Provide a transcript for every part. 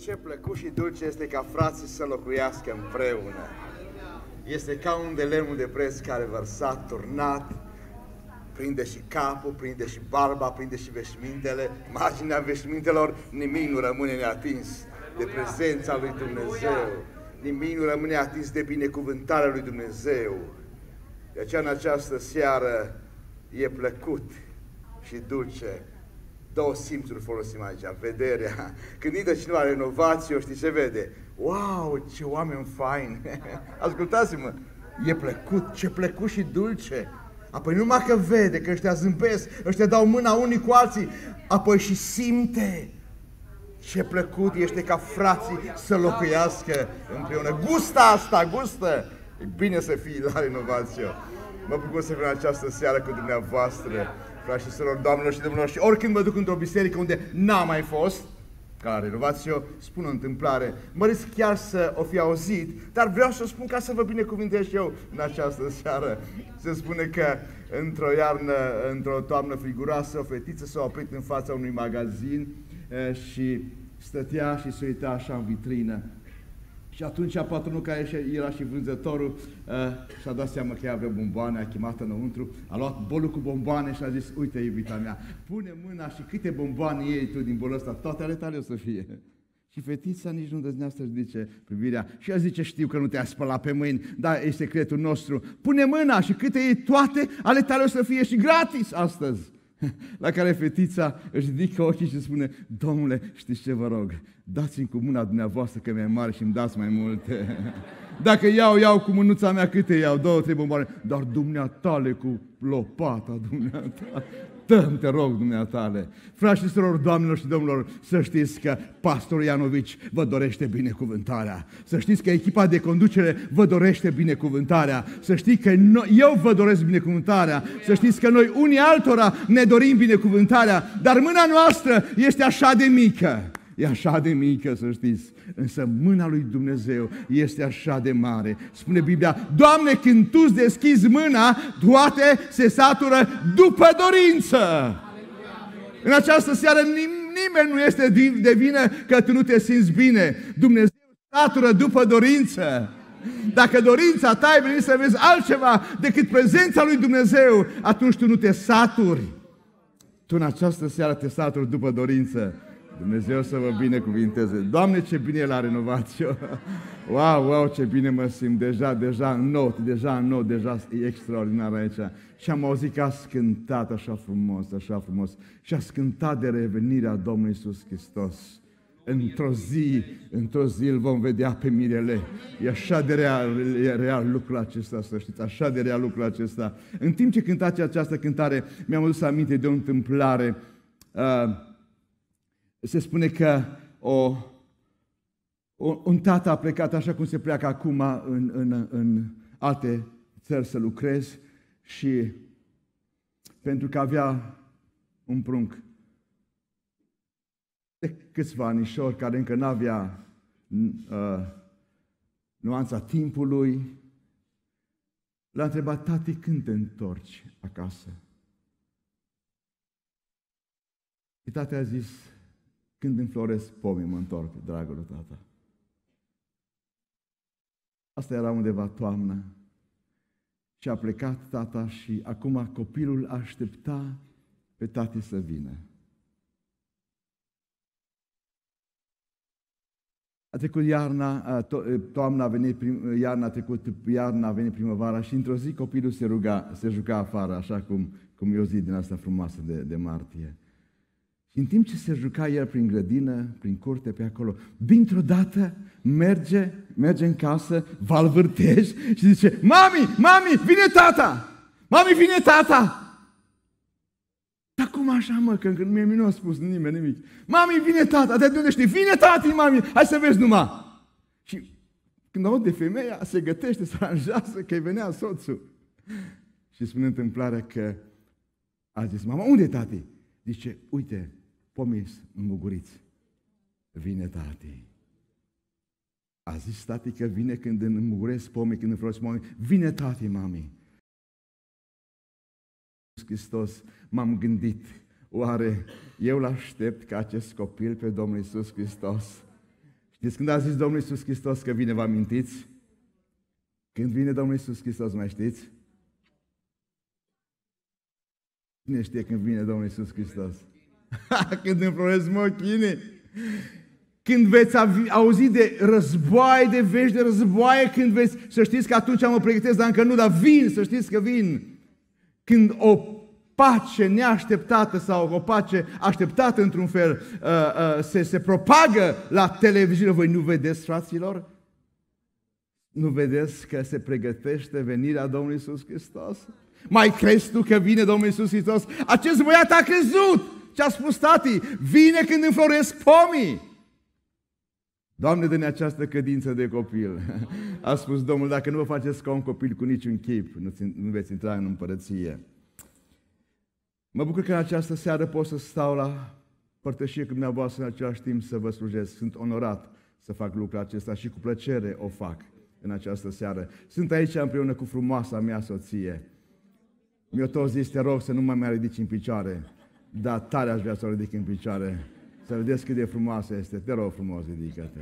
Ce plăcut și dulce este ca frații să locuiască împreună. Este ca un de lemn de preț care vărsat, turnat, prinde și capul, prinde și barba, prinde și veșmintele. Marginea veșmintelor, nimic nu rămâne neatins de prezența lui Dumnezeu. Nimic nu rămâne atins de binecuvântarea lui Dumnezeu. De aceea în această seară e plăcut și dulce două simțuri folosim aici, vederea. Când intră cineva renovație, știi ce vede? Wow, ce oameni fain! Ascultați-mă! E plăcut, ce plăcut și dulce! Apoi numai că vede că ăștia zâmbesc, ăștia dau mâna unii cu alții, apoi și simte ce plăcut este ca frații să locuiască împreună. Gusta asta, gustă! E bine să fii la renovație. Mă bucur să fiu în această seară cu dumneavoastră frați și sărori, doamnelor și domnilor, și oricând mă duc într-o biserică unde n-am mai fost, ca la renovație, spun o întâmplare, mă risc chiar să o fi auzit, dar vreau să o spun ca să vă binecuvintez și eu în această seară. Se spune că într-o iarnă, într-o toamnă figuroasă, o fetiță s-a oprit în fața unui magazin eh, și stătea și se uita așa în vitrină și atunci patronul care era și vânzătorul eh, și-a dat seama că ea avea bomboane, a chemat înăuntru, a luat bolul cu bomboane și a zis, uite iubita mea, pune mâna și câte bomboane iei tu din bolul ăsta, toate ale tale o să fie. Și fetița nici nu îndrăznea să-și zice privirea. Și ea zice, știu că nu te-a spălat pe mâini, dar e secretul nostru. Pune mâna și câte e toate ale tale o să fie și gratis astăzi. La care fetița își ridică ochii și spune, Domnule, știți ce vă rog? Dați-mi cu mâna dumneavoastră că mi-e mare și îmi dați mai multe. Dacă iau, iau cu mânuța mea câte iau, două, trei bomboane, dar dumneata le cu lopata dumneata. Dăm, te rog, dumneatale. Frașilor, doamnelor și domnilor, să știți că pastorul Ianovici vă dorește binecuvântarea. Să știți că echipa de conducere vă dorește binecuvântarea. Să știți că no- eu vă doresc binecuvântarea. Să știți că noi unii altora ne dorim binecuvântarea, dar mâna noastră este așa de mică e așa de mică, să știți, însă mâna lui Dumnezeu este așa de mare. Spune Biblia, Doamne, când Tu deschizi mâna, toate se satură după dorință. În această seară nimeni nu este de vină că tu nu te simți bine. Dumnezeu satură după dorință. Dacă dorința ta e venit să vezi altceva decât prezența lui Dumnezeu, atunci tu nu te saturi. Tu în această seară te saturi după dorință. Dumnezeu să vă binecuvinteze. Doamne, ce bine la a renovat eu. Wow, wow, ce bine mă simt. Deja, deja în not, deja în not, deja e extraordinar aici. Și am auzit că a cântat așa frumos, așa frumos. Și a cântat de revenirea Domnului Iisus Hristos. Într-o zi, într-o zi îl vom vedea pe mirele. E așa de real, e real lucrul acesta, să știți, așa de real lucrul acesta. În timp ce cântați această cântare, mi-am adus aminte de o întâmplare uh, se spune că o, o, un tată a plecat așa cum se pleacă acum în, în, în alte țări să lucrez și pentru că avea un prunc de câțiva anișori care încă nu avea uh, nuanța timpului, l-a întrebat, tati, când te întorci acasă? Și tatea a zis, când înfloresc pomii, mă întorc, dragul tată. Asta era undeva toamna. Și a plecat tata și acum copilul aștepta pe tată să vină. A trecut iarna, to- toamna a venit, prim, iarna a trecut, iarna a venit primăvara și într-o zi copilul se ruga, se juca afară, așa cum, cum e o zi din asta frumoasă de, de martie. În timp ce se juca el prin grădină, prin curte, pe acolo, dintr-o dată merge, merge în casă, va vârtești și zice, Mami, mami, vine tata! Mami, vine tata! Dar cum așa, mă, că când mie nu a spus nimeni nimic. Mami, vine tata, de unde știi? Vine tati, mami, hai să vezi numai. Și când aud de femeia, se gătește, se aranjează, că-i venea soțul. Și spune întâmplarea că a zis, mama, unde e tati? Zice, uite, pomii înmuguriți. Vine tati. A zis tati că vine când înmuguresc pomii, când înfloresc pomii. Vine tati, mami. Hristos, m-am gândit, oare eu l-aștept ca acest copil pe Domnul Iisus Hristos? Știți când a zis Domnul Iisus Hristos că vine, vă amintiți? Când vine Domnul Iisus Hristos, mai știți? Cine știe când vine Domnul Iisus Hristos? Când înfloresc măchine, când veți auzi de războaie, de vești de războaie, când veți, să știți că atunci mă pregătesc, dar încă nu, dar vin, să știți că vin. Când o pace neașteptată sau o pace așteptată într-un fel uh, uh, se, se propagă la televiziune, voi nu vedeți, fraților? Nu vedeți că se pregătește venirea Domnului Iisus Hristos? Mai crezi tu că vine Domnul Iisus Hristos? Acest băiat a crezut! ce a spus tati, vine când înfloresc pomii. Doamne, dă-ne această credință de copil. A spus Domnul, dacă nu vă faceți ca un copil cu niciun chip, nu veți intra în împărăție. Mă bucur că în această seară pot să stau la părtășie cu dumneavoastră în același timp să vă slujesc. Sunt onorat să fac lucrul acesta și cu plăcere o fac în această seară. Sunt aici împreună cu frumoasa mea soție. Mi-o tot zis, te rog să nu mă mai ridici în picioare. Da, tare aș vrea să o ridic în picioare. Să vedeți cât de frumoasă este. Te rog frumos, ridică-te.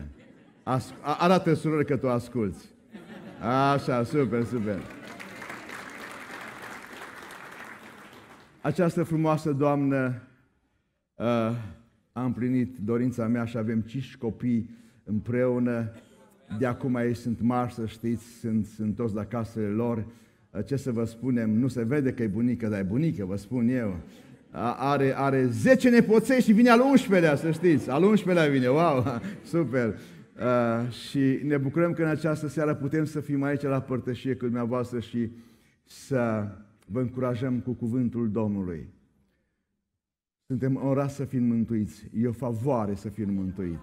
As- arată surori că tu asculți. Așa, super, super. Această frumoasă doamnă ă, a împlinit dorința mea și avem cinci copii împreună. De acum ei sunt mari, să știți, sunt, sunt toți la casele lor. Ă, ce să vă spunem, nu se vede că e bunică, dar e bunică, vă spun eu are, are 10 nepoței și vine al 11-lea, să știți. Al 11-lea vine, wow, super. Uh, și ne bucurăm că în această seară putem să fim aici la părtășie cu dumneavoastră și să vă încurajăm cu cuvântul Domnului. Suntem onorați să fim mântuiți. E o favoare să fim mântuit.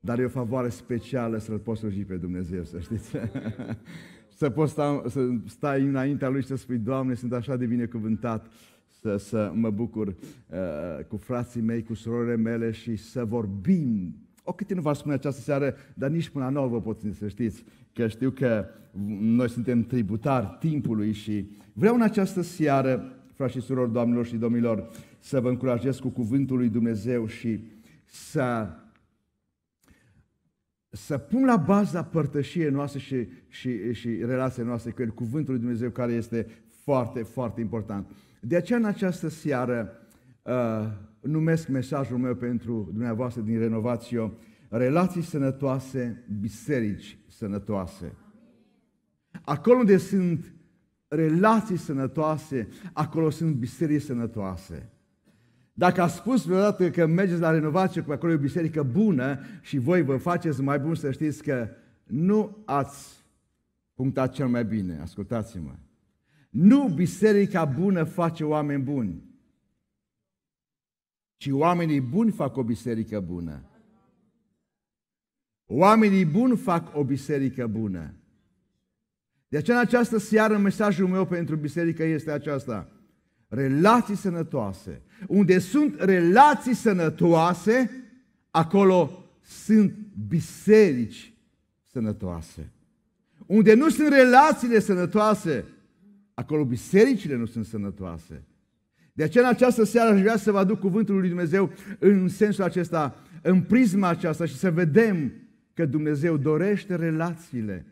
Dar e o favoare specială să-L poți sluji pe Dumnezeu, să știți. să poți sta, să stai înaintea Lui și să spui, Doamne, sunt așa de binecuvântat să, să mă bucur uh, cu frații mei, cu surorile mele și să vorbim. O câte nu v-aș spune această seară, dar nici până la nouă vă pot să știți, că știu că noi suntem tributari timpului și vreau în această seară, frați și surori, doamnelor și domnilor, să vă încurajez cu cuvântul lui Dumnezeu și să să pun la baza părtășie noastră și, și, și relației noastre cu El, cuvântul lui Dumnezeu care este foarte, foarte important. De aceea, în această seară, uh, numesc mesajul meu pentru dumneavoastră din Renovatio, relații sănătoase, biserici sănătoase. Acolo unde sunt relații sănătoase, acolo sunt biserici sănătoase. Dacă a spus vreodată că mergeți la renovație cu acolo e o biserică bună și voi vă faceți mai bun, să știți că nu ați punctat cel mai bine. Ascultați-mă. Nu biserica bună face oameni buni, ci oamenii buni fac o biserică bună. Oamenii buni fac o biserică bună. De aceea în această seară mesajul meu pentru biserică este aceasta. Relații sănătoase. Unde sunt relații sănătoase, acolo sunt biserici sănătoase. Unde nu sunt relațiile sănătoase, acolo bisericile nu sunt sănătoase. De aceea în această seară aș vrea să vă aduc cuvântul lui Dumnezeu în sensul acesta, în prisma aceasta și să vedem că Dumnezeu dorește relațiile.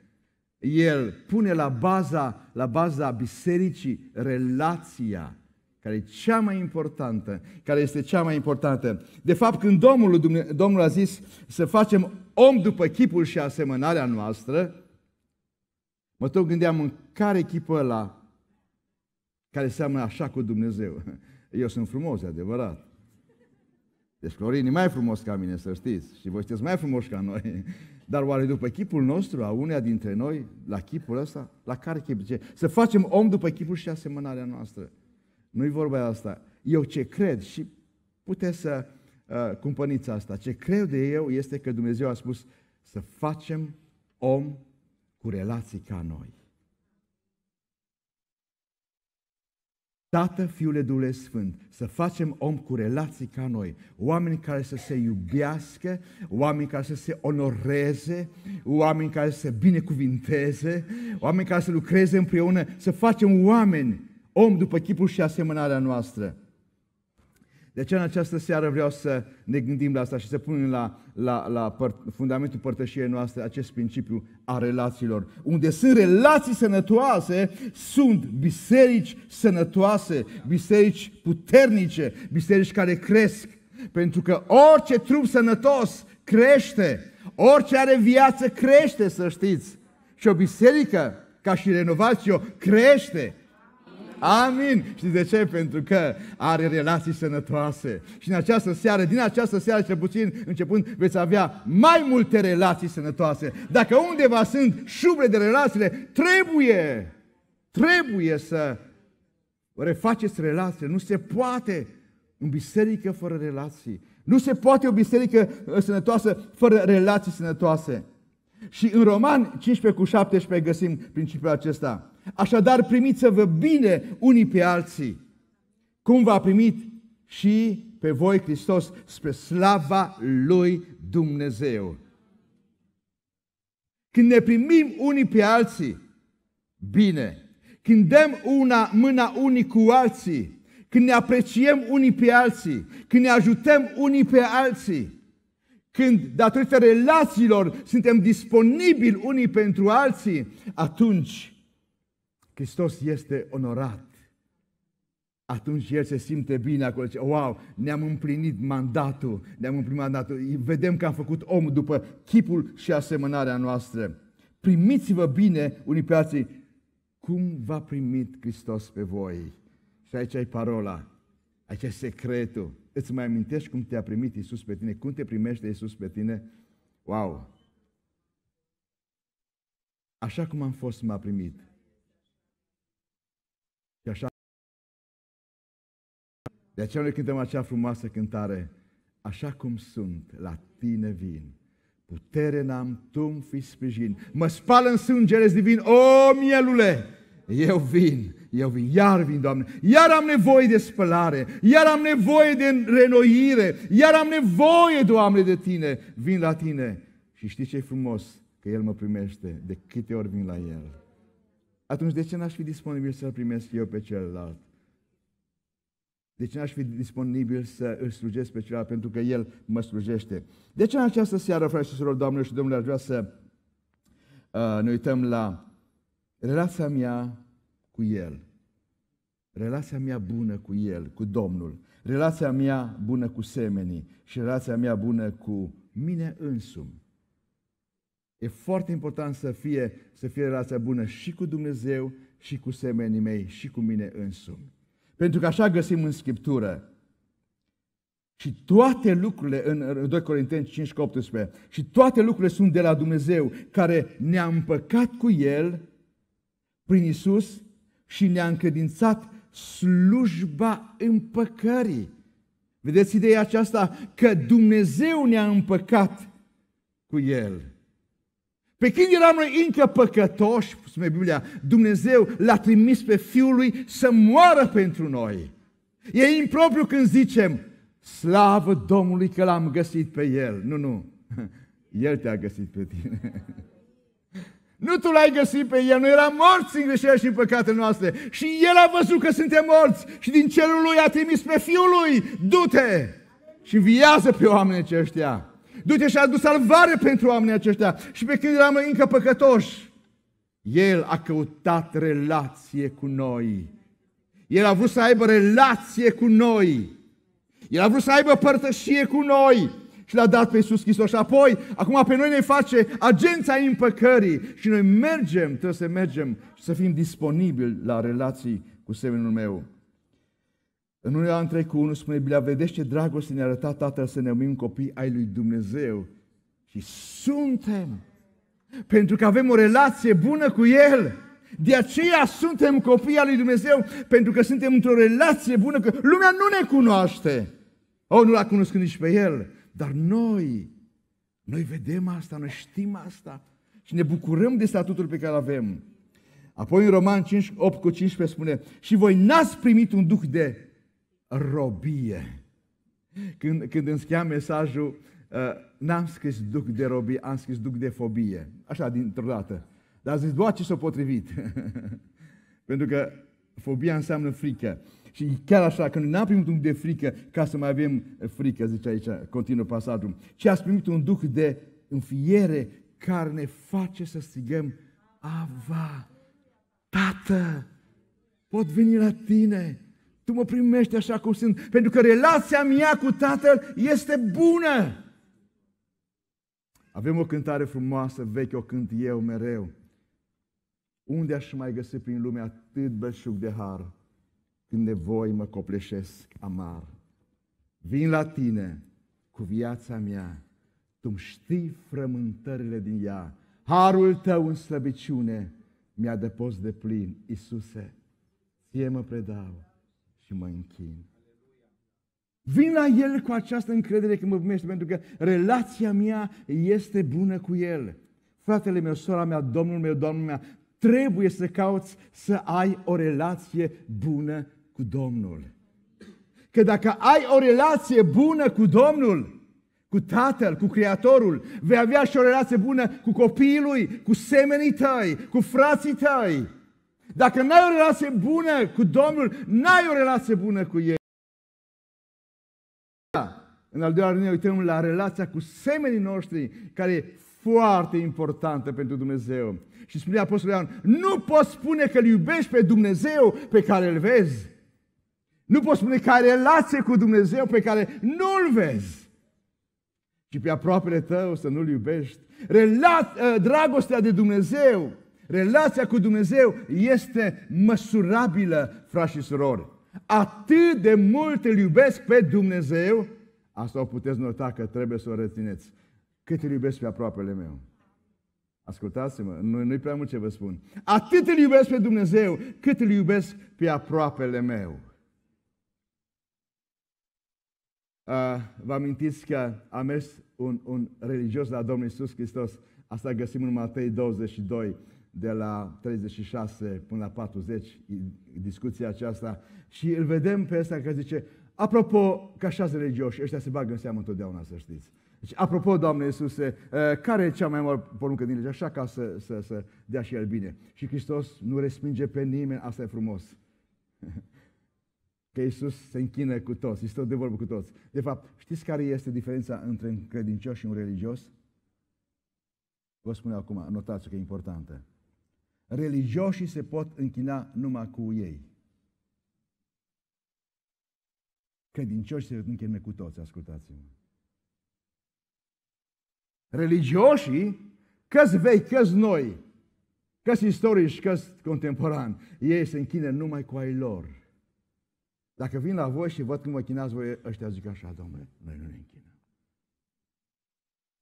El pune la baza, la baza bisericii relația care e cea mai importantă, care este cea mai importantă. De fapt, când Domnul, Domnul a zis să facem om după chipul și asemănarea noastră, mă tot gândeam în care chipul ăla care seamănă așa cu Dumnezeu. Eu sunt frumos, e adevărat. Deci Florin e mai frumos ca mine, să știți. Și voi sunteți mai frumoși ca noi. Dar oare după chipul nostru, a uneia dintre noi, la chipul ăsta, la care chip Ce? Să facem om după chipul și asemănarea noastră. Nu-i vorba asta. Eu ce cred și puteți să uh, cumpăniți asta. Ce cred eu este că Dumnezeu a spus să facem om cu relații ca noi. Tată, Fiule, Duhule Sfânt, să facem om cu relații ca noi, oameni care să se iubească, oameni care să se onoreze, oameni care să se binecuvinteze, oameni care să lucreze împreună, să facem oameni, om după chipul și asemănarea noastră. De aceea în această seară vreau să ne gândim la asta și să punem la, la, la păr- fundamentul părtășiei noastre acest principiu a relațiilor. Unde sunt relații sănătoase, sunt biserici sănătoase, biserici puternice, biserici care cresc. Pentru că orice trup sănătos crește, orice are viață crește, să știți. Și o biserică, ca și renovație, crește Amin. Și de ce? Pentru că are relații sănătoase. Și în această seară, din această seară cel puțin începând, veți avea mai multe relații sănătoase. Dacă undeva sunt șubre de relațiile, trebuie, trebuie să refaceți relațiile. Nu se poate în biserică fără relații. Nu se poate o biserică uh, sănătoasă fără relații sănătoase. Și în Roman 15 cu 17 găsim principiul acesta. Așadar, primiți-vă bine unii pe alții, cum v-a primit și pe voi Hristos spre slava Lui Dumnezeu. Când ne primim unii pe alții, bine. Când dăm una, mâna unii cu alții, când ne apreciem unii pe alții, când ne ajutăm unii pe alții, când datorită relațiilor suntem disponibili unii pentru alții, atunci Hristos este onorat, atunci el se simte bine acolo. Zice, wow, ne-am împlinit mandatul, ne-am împlinit mandatul. Vedem că am făcut omul după chipul și asemănarea noastră. Primiți-vă bine unii pe alții, cum v-a primit Hristos pe voi. Și aici ai parola, aici e secretul. Îți mai amintești cum te-a primit Iisus pe tine? Cum te primește Iisus pe tine? Wow! Așa cum am fost, m-a primit. De aceea noi cântăm acea frumoasă cântare, așa cum sunt, la tine vin. Putere n-am, tu fi sprijin. Mă spală în sângele divin, o mielule, eu vin, eu vin, iar vin, Doamne, iar am nevoie de spălare, iar am nevoie de renoire, iar am nevoie, Doamne, de Tine, vin la Tine. Și știi ce e frumos? Că El mă primește de câte ori vin la El. Atunci de ce n-aș fi disponibil să-L primesc eu pe celălalt? Deci n-aș fi disponibil să îl slujesc pe celălalt pentru că el mă slujește. Deci în această seară, frate și surori, doamne și domnule, aș vrea să uh, ne uităm la relația mea cu el. Relația mea bună cu el, cu Domnul. Relația mea bună cu semenii și relația mea bună cu mine însumi. E foarte important să fie, să fie relația bună și cu Dumnezeu, și cu semenii mei, și cu mine însumi. Pentru că așa găsim în Scriptură. Și toate lucrurile, în 2 Corinteni 5 18, și toate lucrurile sunt de la Dumnezeu, care ne-a împăcat cu El prin Isus și ne-a încredințat slujba împăcării. Vedeți ideea aceasta? Că Dumnezeu ne-a împăcat cu El. Pe când eram noi încă păcătoși, spune Biblia, Dumnezeu l-a trimis pe Fiul lui să moară pentru noi. E impropriu când zicem, slavă Domnului că l-am găsit pe El. Nu, nu, El te-a găsit pe tine. Nu tu l-ai găsit pe El, noi eram morți în greșeli și în păcatele noastre. Și El a văzut că suntem morți și din cerul Lui a trimis pe Fiul Lui, du-te și viază pe oamenii aceștia. Du-te și adu salvare pentru oamenii aceștia. Și pe când eram încă păcătoși, El a căutat relație cu noi. El a vrut să aibă relație cu noi. El a vrut să aibă părtășie cu noi și l-a dat pe Iisus Hristos. Și apoi, acum pe noi ne face agența împăcării și noi mergem, trebuie să mergem și să fim disponibili la relații cu semenul meu. În unul an 3 cu 1 spune Biblia, vedeți ce dragoste ne-a arătat Tatăl să ne numim copii ai lui Dumnezeu. Și suntem. Pentru că avem o relație bună cu El. De aceea suntem copii al lui Dumnezeu, pentru că suntem într-o relație bună, că lumea nu ne cunoaște. O, oh, nu l-a cunoscut nici pe El, dar noi, noi vedem asta, noi știm asta și ne bucurăm de statutul pe care îl avem. Apoi în Roman 5, 8 cu 15 spune, și voi n-ați primit un duh de robie. Când, când îmi scria mesajul, uh, n-am scris duc de robie, am scris duc de fobie. Așa, dintr-o dată. Dar a zis, doar ce s-a potrivit. Pentru că fobia înseamnă frică. Și chiar așa, când n-am primit un duc de frică, ca să mai avem frică, zice aici, continuă pasajul, ci ați primit un duc de înfiere care ne face să strigăm Ava, Tată, pot veni la tine, tu mă primești așa cum sunt, pentru că relația mea cu Tatăl este bună. Avem o cântare frumoasă, veche, o cânt eu mereu. Unde aș mai găsi prin lume atât belșug de har, când de voi mă copleșesc amar? Vin la tine cu viața mea, tu știi frământările din ea, harul tău în slăbiciune mi-a depos de plin, Iisuse, ție mă predau și mă închin. Vin la El cu această încredere că mă primește, pentru că relația mea este bună cu El. Fratele meu, sora mea, domnul meu, doamna mea, trebuie să cauți să ai o relație bună cu Domnul. Că dacă ai o relație bună cu Domnul, cu Tatăl, cu Creatorul, vei avea și o relație bună cu copiii Lui, cu semenii tăi, cu frații tăi. Dacă n-ai o relație bună cu Domnul, n-ai o relație bună cu El. Da. În al doilea rând ne uităm la relația cu semenii noștri, care e foarte importantă pentru Dumnezeu. Și spune Apostolul Ioan, nu poți spune că îl iubești pe Dumnezeu pe care îl vezi. Nu poți spune că ai relație cu Dumnezeu pe care nu-L vezi. Și pe aproapele tău să nu-L iubești. Relat, ă, dragostea de Dumnezeu Relația cu Dumnezeu este măsurabilă, frați și surori. Atât de mult îl iubesc pe Dumnezeu, asta o puteți nota că trebuie să o rețineți, cât îl iubesc pe aproapele meu. Ascultați-mă, nu, nu-i prea mult ce vă spun. Atât îl iubesc pe Dumnezeu, cât îl iubesc pe aproapele meu. Uh, vă amintiți că a mers un, un religios la Domnul Iisus Hristos, asta găsim în Matei 22, de la 36 până la 40, discuția aceasta, și îl vedem pe ăsta care zice, apropo, ca așa sunt religioși, ăștia se bagă în seamă întotdeauna, să știți. Deci, apropo, Doamne Iisuse, ă, care e cea mai mare poruncă din lege? Așa ca să, să, să dea și el bine. Și Hristos nu respinge pe nimeni, asta e frumos. Că Iisus se închină cu toți, Iisus de vorbă cu toți. De fapt, știți care este diferența între un credincios și un religios? Vă spun acum, notați că e importantă religioșii se pot închina numai cu ei. Credincioșii se închină cu toți, ascultați-mă. Religioșii, căs vei, căs noi, căs istorici, căs contemporan, ei se închină numai cu ai lor. Dacă vin la voi și văd cum vă chinați voi, ăștia zic așa, domnule, noi nu ne închinăm.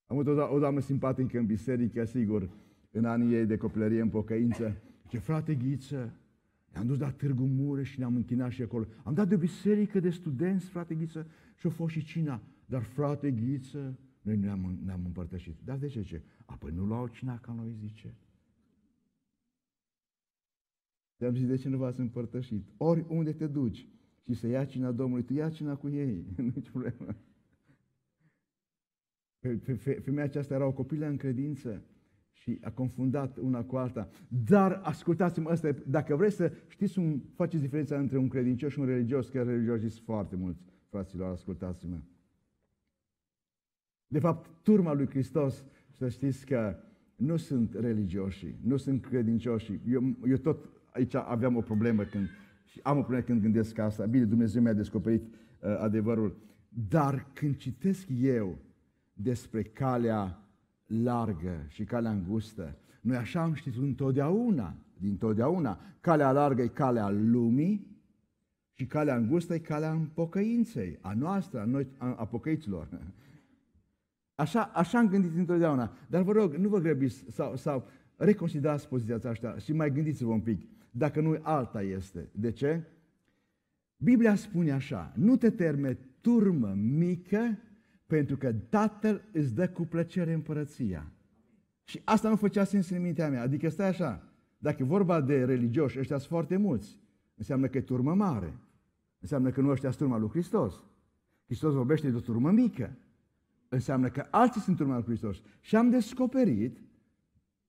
Am avut o, da-, o doamnă simpatică în biserică, sigur, în anii ei de copilărie în pocăință. Ce frate Ghiță, ne-am dus la Târgu Mureș și ne-am închinat și acolo. Am dat de o biserică de studenți, frate Ghiță, și o fost și cina. Dar frate Ghiță, noi ne-am, ne-am împărtășit. Dar de ce ce? A, păi nu luau cina ca noi, zice. I-am zis, de ce nu v-ați împărtășit? Ori unde te duci și să ia cina Domnului, tu ia cina cu ei, nu-i problemă. Femeia aceasta era o copilă în credință și a confundat una cu alta. Dar ascultați-mă, asta e, dacă vreți să știți cum faceți diferența între un credincios și un religios, că religioși sunt foarte mulți, fraților, ascultați-mă. De fapt, turma lui Hristos, să știți că nu sunt religioși, nu sunt credincioși. Eu, eu tot aici aveam o problemă când, și am o problemă când gândesc asta. Bine, Dumnezeu mi-a descoperit uh, adevărul. Dar când citesc eu despre calea largă și calea îngustă. Noi așa am știut întotdeauna, din totdeauna. Calea largă e calea lumii și calea îngustă e calea împocăinței, a noastră, a, noi, a, a pocăiților. Așa, așa am gândit întotdeauna. Dar vă rog, nu vă grăbiți sau, sau reconsiderați poziția asta și mai gândiți-vă un pic. Dacă nu, alta este. De ce? Biblia spune așa, nu te terme turmă mică pentru că Tatăl îți dă cu plăcere împărăția. Și asta nu făcea sens în mintea mea. Adică stai așa, dacă vorba de religioși, ăștia sunt foarte mulți. Înseamnă că e turmă mare. Înseamnă că nu ăștia sunt turma lui Hristos. Hristos vorbește de o turmă mică. Înseamnă că alții sunt turma lui Hristos. Și am descoperit,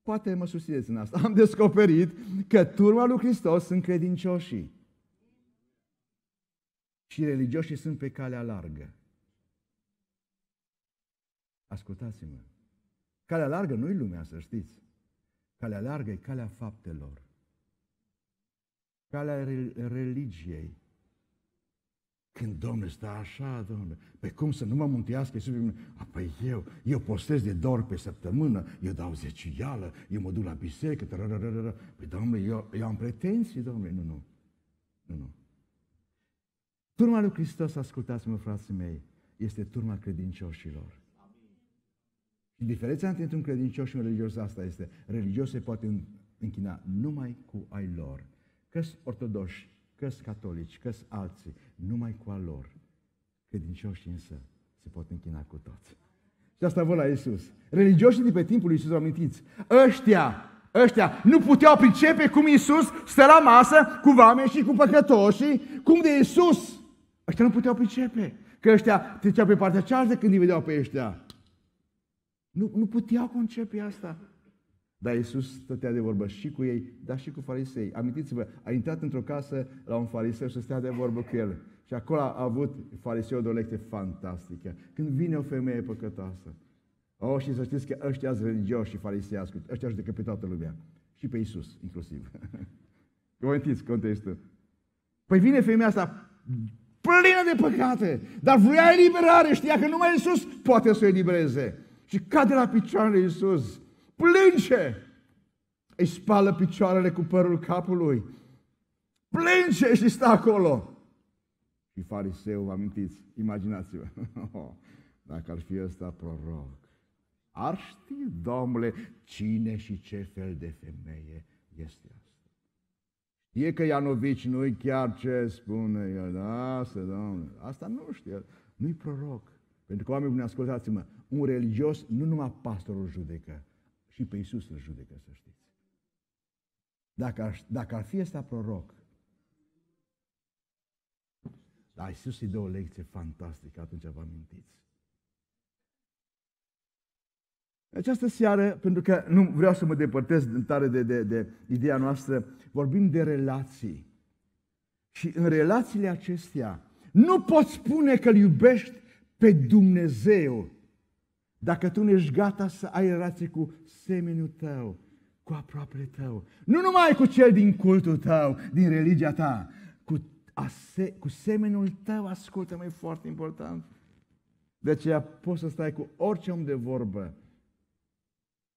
poate mă susțineți în asta, am descoperit că turma lui Hristos sunt credincioșii. Și religioșii sunt pe calea largă. Ascultați-mă. Calea largă nu-i lumea, să știți. Calea largă e calea faptelor. Calea religiei. Când Domnul stă așa, Domnul, pe cum să nu mă muntească Iisus? A, păi eu, eu postez de dor pe săptămână, eu dau zeciuială, eu mă duc la biserică, tarararara. Păi, Domnul, eu, eu am pretenții, Domnul, nu, nu, nu, nu. Turma lui Hristos, ascultați-mă, frații mei, este turma credincioșilor. Și diferența între un credincios și un religios asta este, religios se poate închina numai cu ai lor. Căs ortodoși, căs catolici, căs alții, numai cu al lor. Credincioși însă se pot închina cu toți. Și asta vă la Iisus. Religioșii de pe timpul lui Iisus, amintiți, ăștia, ăștia nu puteau pricepe cum Iisus stă la masă cu vame și cu păcătoșii, cum de Iisus. Ăștia nu puteau pricepe. Că ăștia treceau pe partea cealaltă când îi vedeau pe ăștia. Nu, nu puteau concepe asta. Dar Iisus stătea de vorbă și cu ei, dar și cu farisei. Amintiți-vă, a intrat într-o casă la un fariseu și stătea de vorbă cu el. Și acolo a avut fariseul de o lecție fantastică. Când vine o femeie păcătoasă, oh, și să știți că ăștia sunt religioși și farisească, ăștia judecă pe toată lumea. Și pe Iisus, inclusiv. Amintiți-vă amintiți contextul. Păi vine femeia asta plină de păcate, dar vrea eliberare, știa că numai Iisus poate să o elibereze și cade la picioarele Iisus. Plânge! Îi spală picioarele cu părul capului. Plânge și stă acolo. Și fariseu, vă amintiți, imaginați-vă. Dacă ar fi ăsta proroc, ar ști, domnule, cine și ce fel de femeie este asta. Știe că Ianovici nu-i chiar ce spune el. Asta, domnule, asta nu știe. Nu-i proroc. Pentru că oamenii ascultați-mă, un religios nu numai pastorul judecă, și pe Iisus îl judecă, să știți. Dacă ar, dacă ar fi ăsta proroc, dar Iisus îi dă o lecție fantastică, atunci vă amintiți. Această seară, pentru că nu vreau să mă depărtez tare de, de, de ideea noastră, vorbim de relații. Și în relațiile acestea, nu poți spune că îl iubești pe Dumnezeu, dacă tu nu ești gata să ai relație cu semenul tău, cu aproape tău, nu numai cu cel din cultul tău, din religia ta, cu, ase, cu semenul tău, ascultă-mă, e foarte important. De aceea poți să stai cu orice om de vorbă.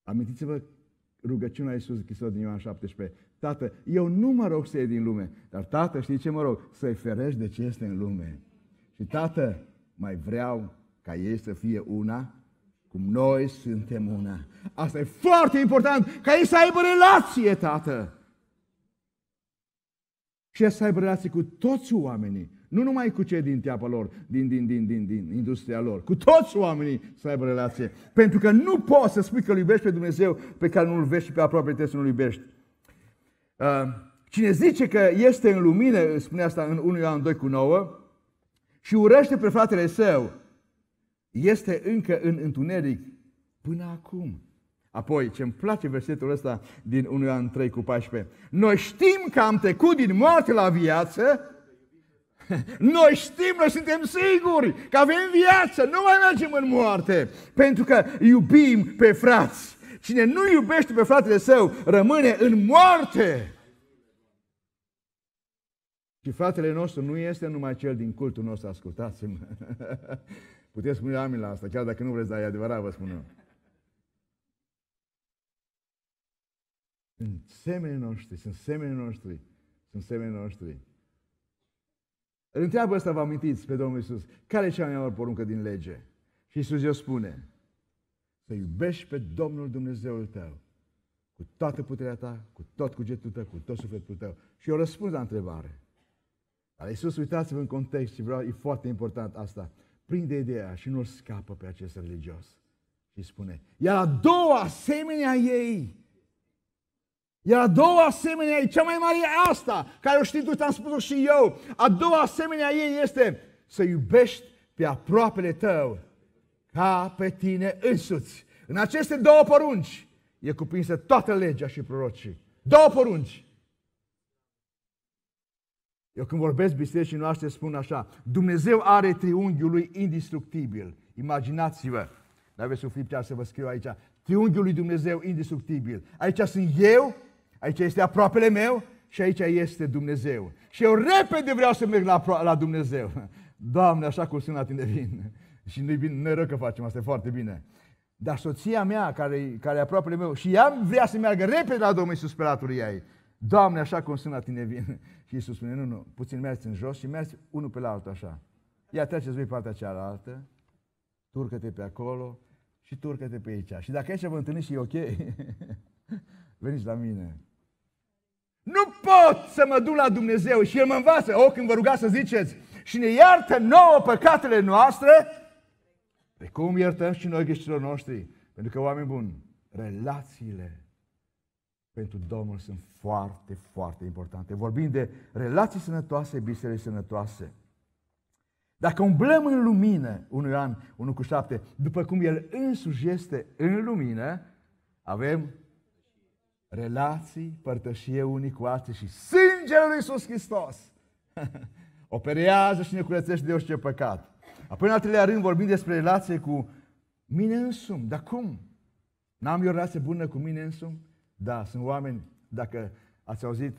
Amintiți-vă rugăciunea lui Iisus Hristos din Ioan 17. Tată, eu nu mă rog să iei din lume, dar Tată, știi ce mă rog? Să-i ferești de ce este în lume. Și Tată, mai vreau ca ei să fie una cum noi suntem una. Asta e foarte important, ca ei să aibă relație, Tată. Și să aibă relație cu toți oamenii, nu numai cu cei din teapa lor, din, din, din, din, din industria lor, cu toți oamenii să aibă relație. Pentru că nu poți să spui că îl iubești pe Dumnezeu pe care nu-L iubești și pe aproape te să nu-L iubești. Uh, cine zice că este în lumină, spune asta în 1 Ioan 2 cu 9, și urăște pe fratele său, este încă în întuneric până acum. Apoi, ce îmi place versetul ăsta din 1 Ioan 3 cu 14. Noi știm că am trecut din moarte la viață, noi știm, noi suntem siguri că avem viață, nu mai mergem în moarte, pentru că iubim pe frați. Cine nu iubește pe fratele său, rămâne în moarte. Și fratele nostru nu este numai cel din cultul nostru, ascultați-mă. Puteți spune amin la asta, chiar dacă nu vreți, dar e adevărat, vă spun eu. Sunt semenii noștri, sunt semenii noștri, sunt semenii noștri. Îl întreabă ăsta, vă amintiți pe Domnul Isus, care e cea mai mare poruncă din lege? Și Isus eu spune, să iubești pe Domnul Dumnezeul tău cu toată puterea ta, cu tot cugetul tău, cu tot sufletul tău. Și eu răspund la întrebare. Dar Iisus, uitați-vă în context și vreau, e foarte important asta. Prinde ideea și nu scapă pe acest religios. Și spune, iar a doua asemenea ei, iar a doua asemenea ei, cea mai mare e asta, care o știi tu, ți-am spus și eu. A doua asemenea ei este să iubești pe aproapele tău ca pe tine însuți. În aceste două porunci e cuprinsă toată legea și prorocii. Două porunci. Eu când vorbesc bisericii noastre spun așa, Dumnezeu are triunghiul lui indestructibil. Imaginați-vă, dar aveți un chiar să vă scriu aici, triunghiul lui Dumnezeu indestructibil. Aici sunt eu, aici este aproapele meu și aici este Dumnezeu. Și eu repede vreau să merg la, la Dumnezeu. Doamne, așa cum sunt la tine vin. Și nu-i, bine, nu rău că facem asta, e foarte bine. Dar soția mea, care, care e aproapele meu, și ea vrea să meargă repede la Domnul Iisus pe ei. Doamne, așa cum sunt la tine vin. Și Iisus spune, nu, nu, puțin mergi în jos și mergi unul pe la altul așa. Ia treceți voi partea cealaltă, turcă-te pe acolo și turcă-te pe aici. Și dacă aici vă întâlniți și e ok, veniți la mine. Nu pot să mă duc la Dumnezeu și El mă învață. O, oh, când vă rugați să ziceți și ne iartă nouă păcatele noastre, cum iertăm și noi greșitilor noștri. Pentru că, oameni buni, relațiile pentru Domnul sunt foarte, foarte importante. Vorbim de relații sănătoase, biserici sănătoase. Dacă umblăm în lumină, 1 an, 1 cu 7, după cum El însuși este în lumină, avem relații, părtășie unii cu alții și sângele lui Iisus Hristos operează și ne curățește de orice păcat. Apoi, în al treilea rând, vorbim despre relație cu mine însumi. Dar cum? N-am eu o relație bună cu mine însumi? Da, sunt oameni, dacă ați auzit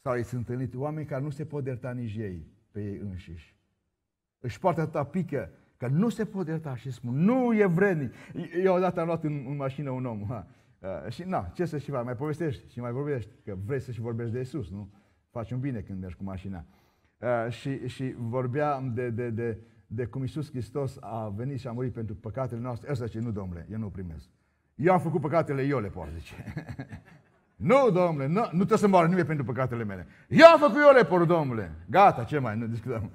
sau ați întâlnit, oameni care nu se pot ierta nici ei pe ei înșiși. Își poartă atâta pică că nu se pot ierta și spun, nu e vrednic. Eu odată am luat în, în mașină un om ha, uh, și na, ce să și faci, mai povestești și mai vorbești, că vrei să și vorbești de Isus, nu? Faci un bine când mergi cu mașina. Uh, și, și vorbeam de, de, de, de cum Isus Hristos a venit și a murit pentru păcatele noastre. Ăsta ce nu, domnule, eu nu primesc. Eu am făcut păcatele, eu le port, zice. nu, domnule, nu, nu trebuie să moară nimeni pentru păcatele mele. Eu am făcut eu le port, domnule. Gata, ce mai, nu discutăm.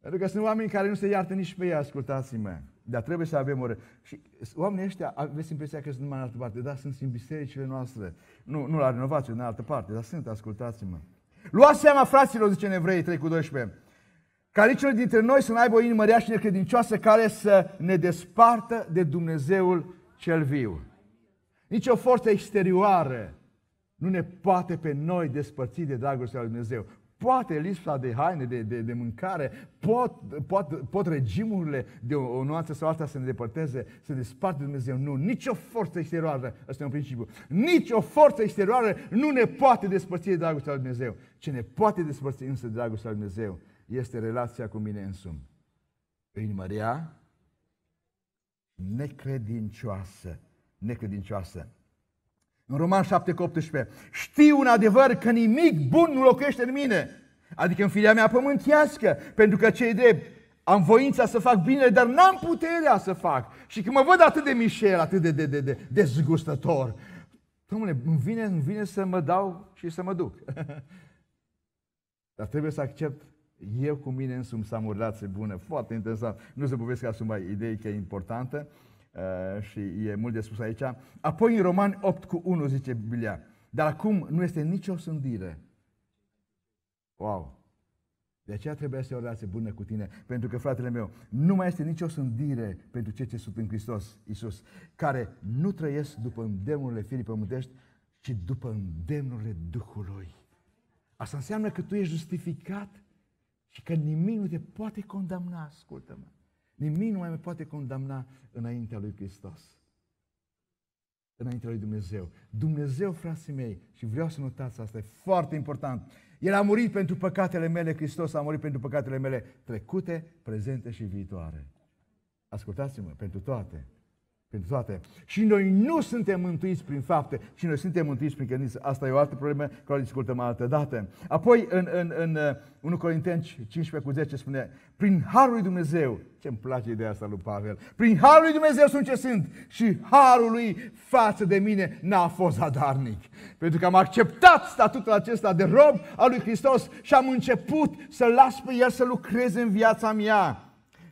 Pentru că sunt oameni care nu se iartă nici pe ei, ascultați-mă. Dar trebuie să avem o... Și oamenii ăștia, aveți impresia că sunt numai în altă parte, dar sunt în bisericile noastre. Nu, nu la renovație, în altă parte, dar sunt, ascultați-mă. Luați seama, fraților, zice nevrei 3 cu 12, ca niciunul dintre noi să nu aibă o inimă rea și necredincioasă care să ne despartă de Dumnezeul cel viu. Nici o forță exterioară nu ne poate pe noi despărți de dragostea lui Dumnezeu. Poate lipsa de haine, de, de, de mâncare, pot, pot, pot regimurile de o, o nuanță sau alta să ne depărteze, să ne sparte de Dumnezeu. Nu, nicio forță exterioară, ăsta e un principiu, nici o forță exterioară nu ne poate despărți de dragostea lui Dumnezeu. Ce ne poate despărți însă de dragostea lui Dumnezeu este relația cu mine însumi. Inima Maria necredincioasă, necredincioasă. În Roman 7 18, știu un adevăr că nimic bun nu locuiește în mine, adică în firea mea pământiască, pentru că cei drept am voința să fac bine, dar n-am puterea să fac. Și când mă văd atât de mișel, atât de, de, de, de dezgustător, domnule, îmi vine, îmi vine să mă dau și să mă duc. dar trebuie să accept eu cu mine însumi s-am o relație bună, foarte interesant. Nu se povestesc mai idei că e importantă uh, și e mult de spus aici. Apoi în Romani 8 cu 1 zice Biblia, dar acum nu este nicio sândire. Wow! De aceea trebuie să o relație bună cu tine, pentru că, fratele meu, nu mai este nicio sândire pentru cei ce sunt în Hristos Iisus, care nu trăiesc după îndemnurile firii pământești, ci după îndemnurile Duhului. Asta înseamnă că tu ești justificat și că nimic nu te poate condamna, ascultă-mă. Nimic nu mai mă poate condamna înaintea lui Hristos. Înaintea lui Dumnezeu. Dumnezeu, frații mei, și vreau să notați asta, e foarte important. El a murit pentru păcatele mele, Hristos a murit pentru păcatele mele trecute, prezente și viitoare. Ascultați-mă, pentru toate. Pentru toate. Și noi nu suntem mântuiți prin fapte, ci noi suntem mântuiți prin credință. Asta e o altă problemă care o discutăm altă dată. Apoi, în, în, în 1 uh, Corinteni 15 cu 10 spune, prin harul lui Dumnezeu, ce îmi place ideea asta lui Pavel, prin harul lui Dumnezeu sunt ce sunt și harul lui față de mine n-a fost zadarnic. Pentru că am acceptat statutul acesta de rob al lui Hristos și am început să l las pe el să lucreze în viața mea.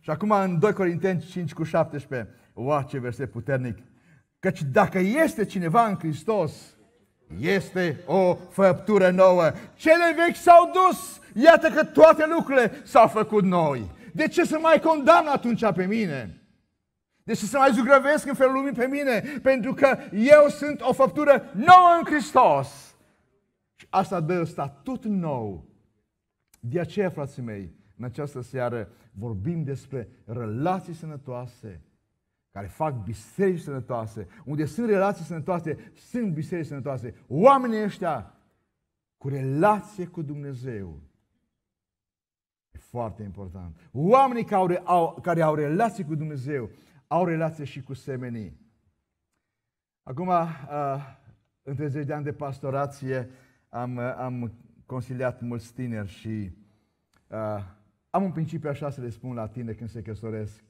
Și acum în 2 Corinteni 5 cu 17, Oa, ce verset puternic! Căci dacă este cineva în Hristos, este o făptură nouă. Cele vechi s-au dus, iată că toate lucrurile s-au făcut noi. De ce să mai condamn atunci pe mine? De ce să mai zugrăvesc în felul lumii pe mine? Pentru că eu sunt o făptură nouă în Hristos. Și asta dă statut nou. De aceea, frații mei, în această seară vorbim despre relații sănătoase, care fac biserici sănătoase, unde sunt relații sănătoase, sunt biserici sănătoase. Oamenii ăștia cu relație cu Dumnezeu. E foarte important. Oamenii care au, care au relație cu Dumnezeu au relație și cu semenii. Acum, între 10 de ani de pastorație, am, am consiliat mulți tineri și uh, am un principiu așa să le spun la tine când se căsătoresc.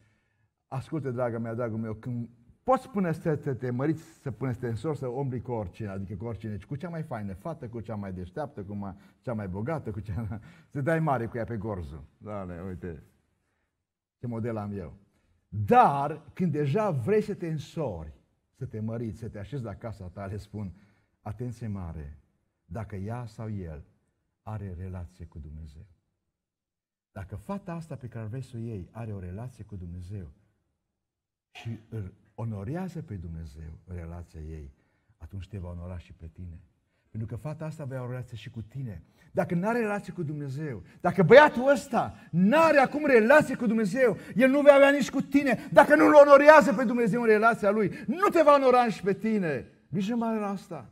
Ascultă, draga mea, dragul meu, când poți spune să te, te măriți, să puneți te însori, să ombli cu oricine, adică cu oricine, cu cea mai faină fată, cu cea mai deșteaptă, cu ma, cea mai bogată, cu cea... Să dai mare cu ea pe gorzul. Doamne, uite, ce model am eu. Dar când deja vrei să te însori, să te măriți, să te așezi la casa ta, le spun, atenție mare, dacă ea sau el are relație cu Dumnezeu. Dacă fata asta pe care vrei să o iei are o relație cu Dumnezeu, și îl onorează pe Dumnezeu în relația ei, atunci te va onora și pe tine. Pentru că fata asta avea o relație și cu tine. Dacă nu are relație cu Dumnezeu, dacă băiatul ăsta nu are acum relație cu Dumnezeu, el nu va avea nici cu tine. Dacă nu-l onorează pe Dumnezeu în relația lui, nu te va onora și pe tine. Grijă mare la asta.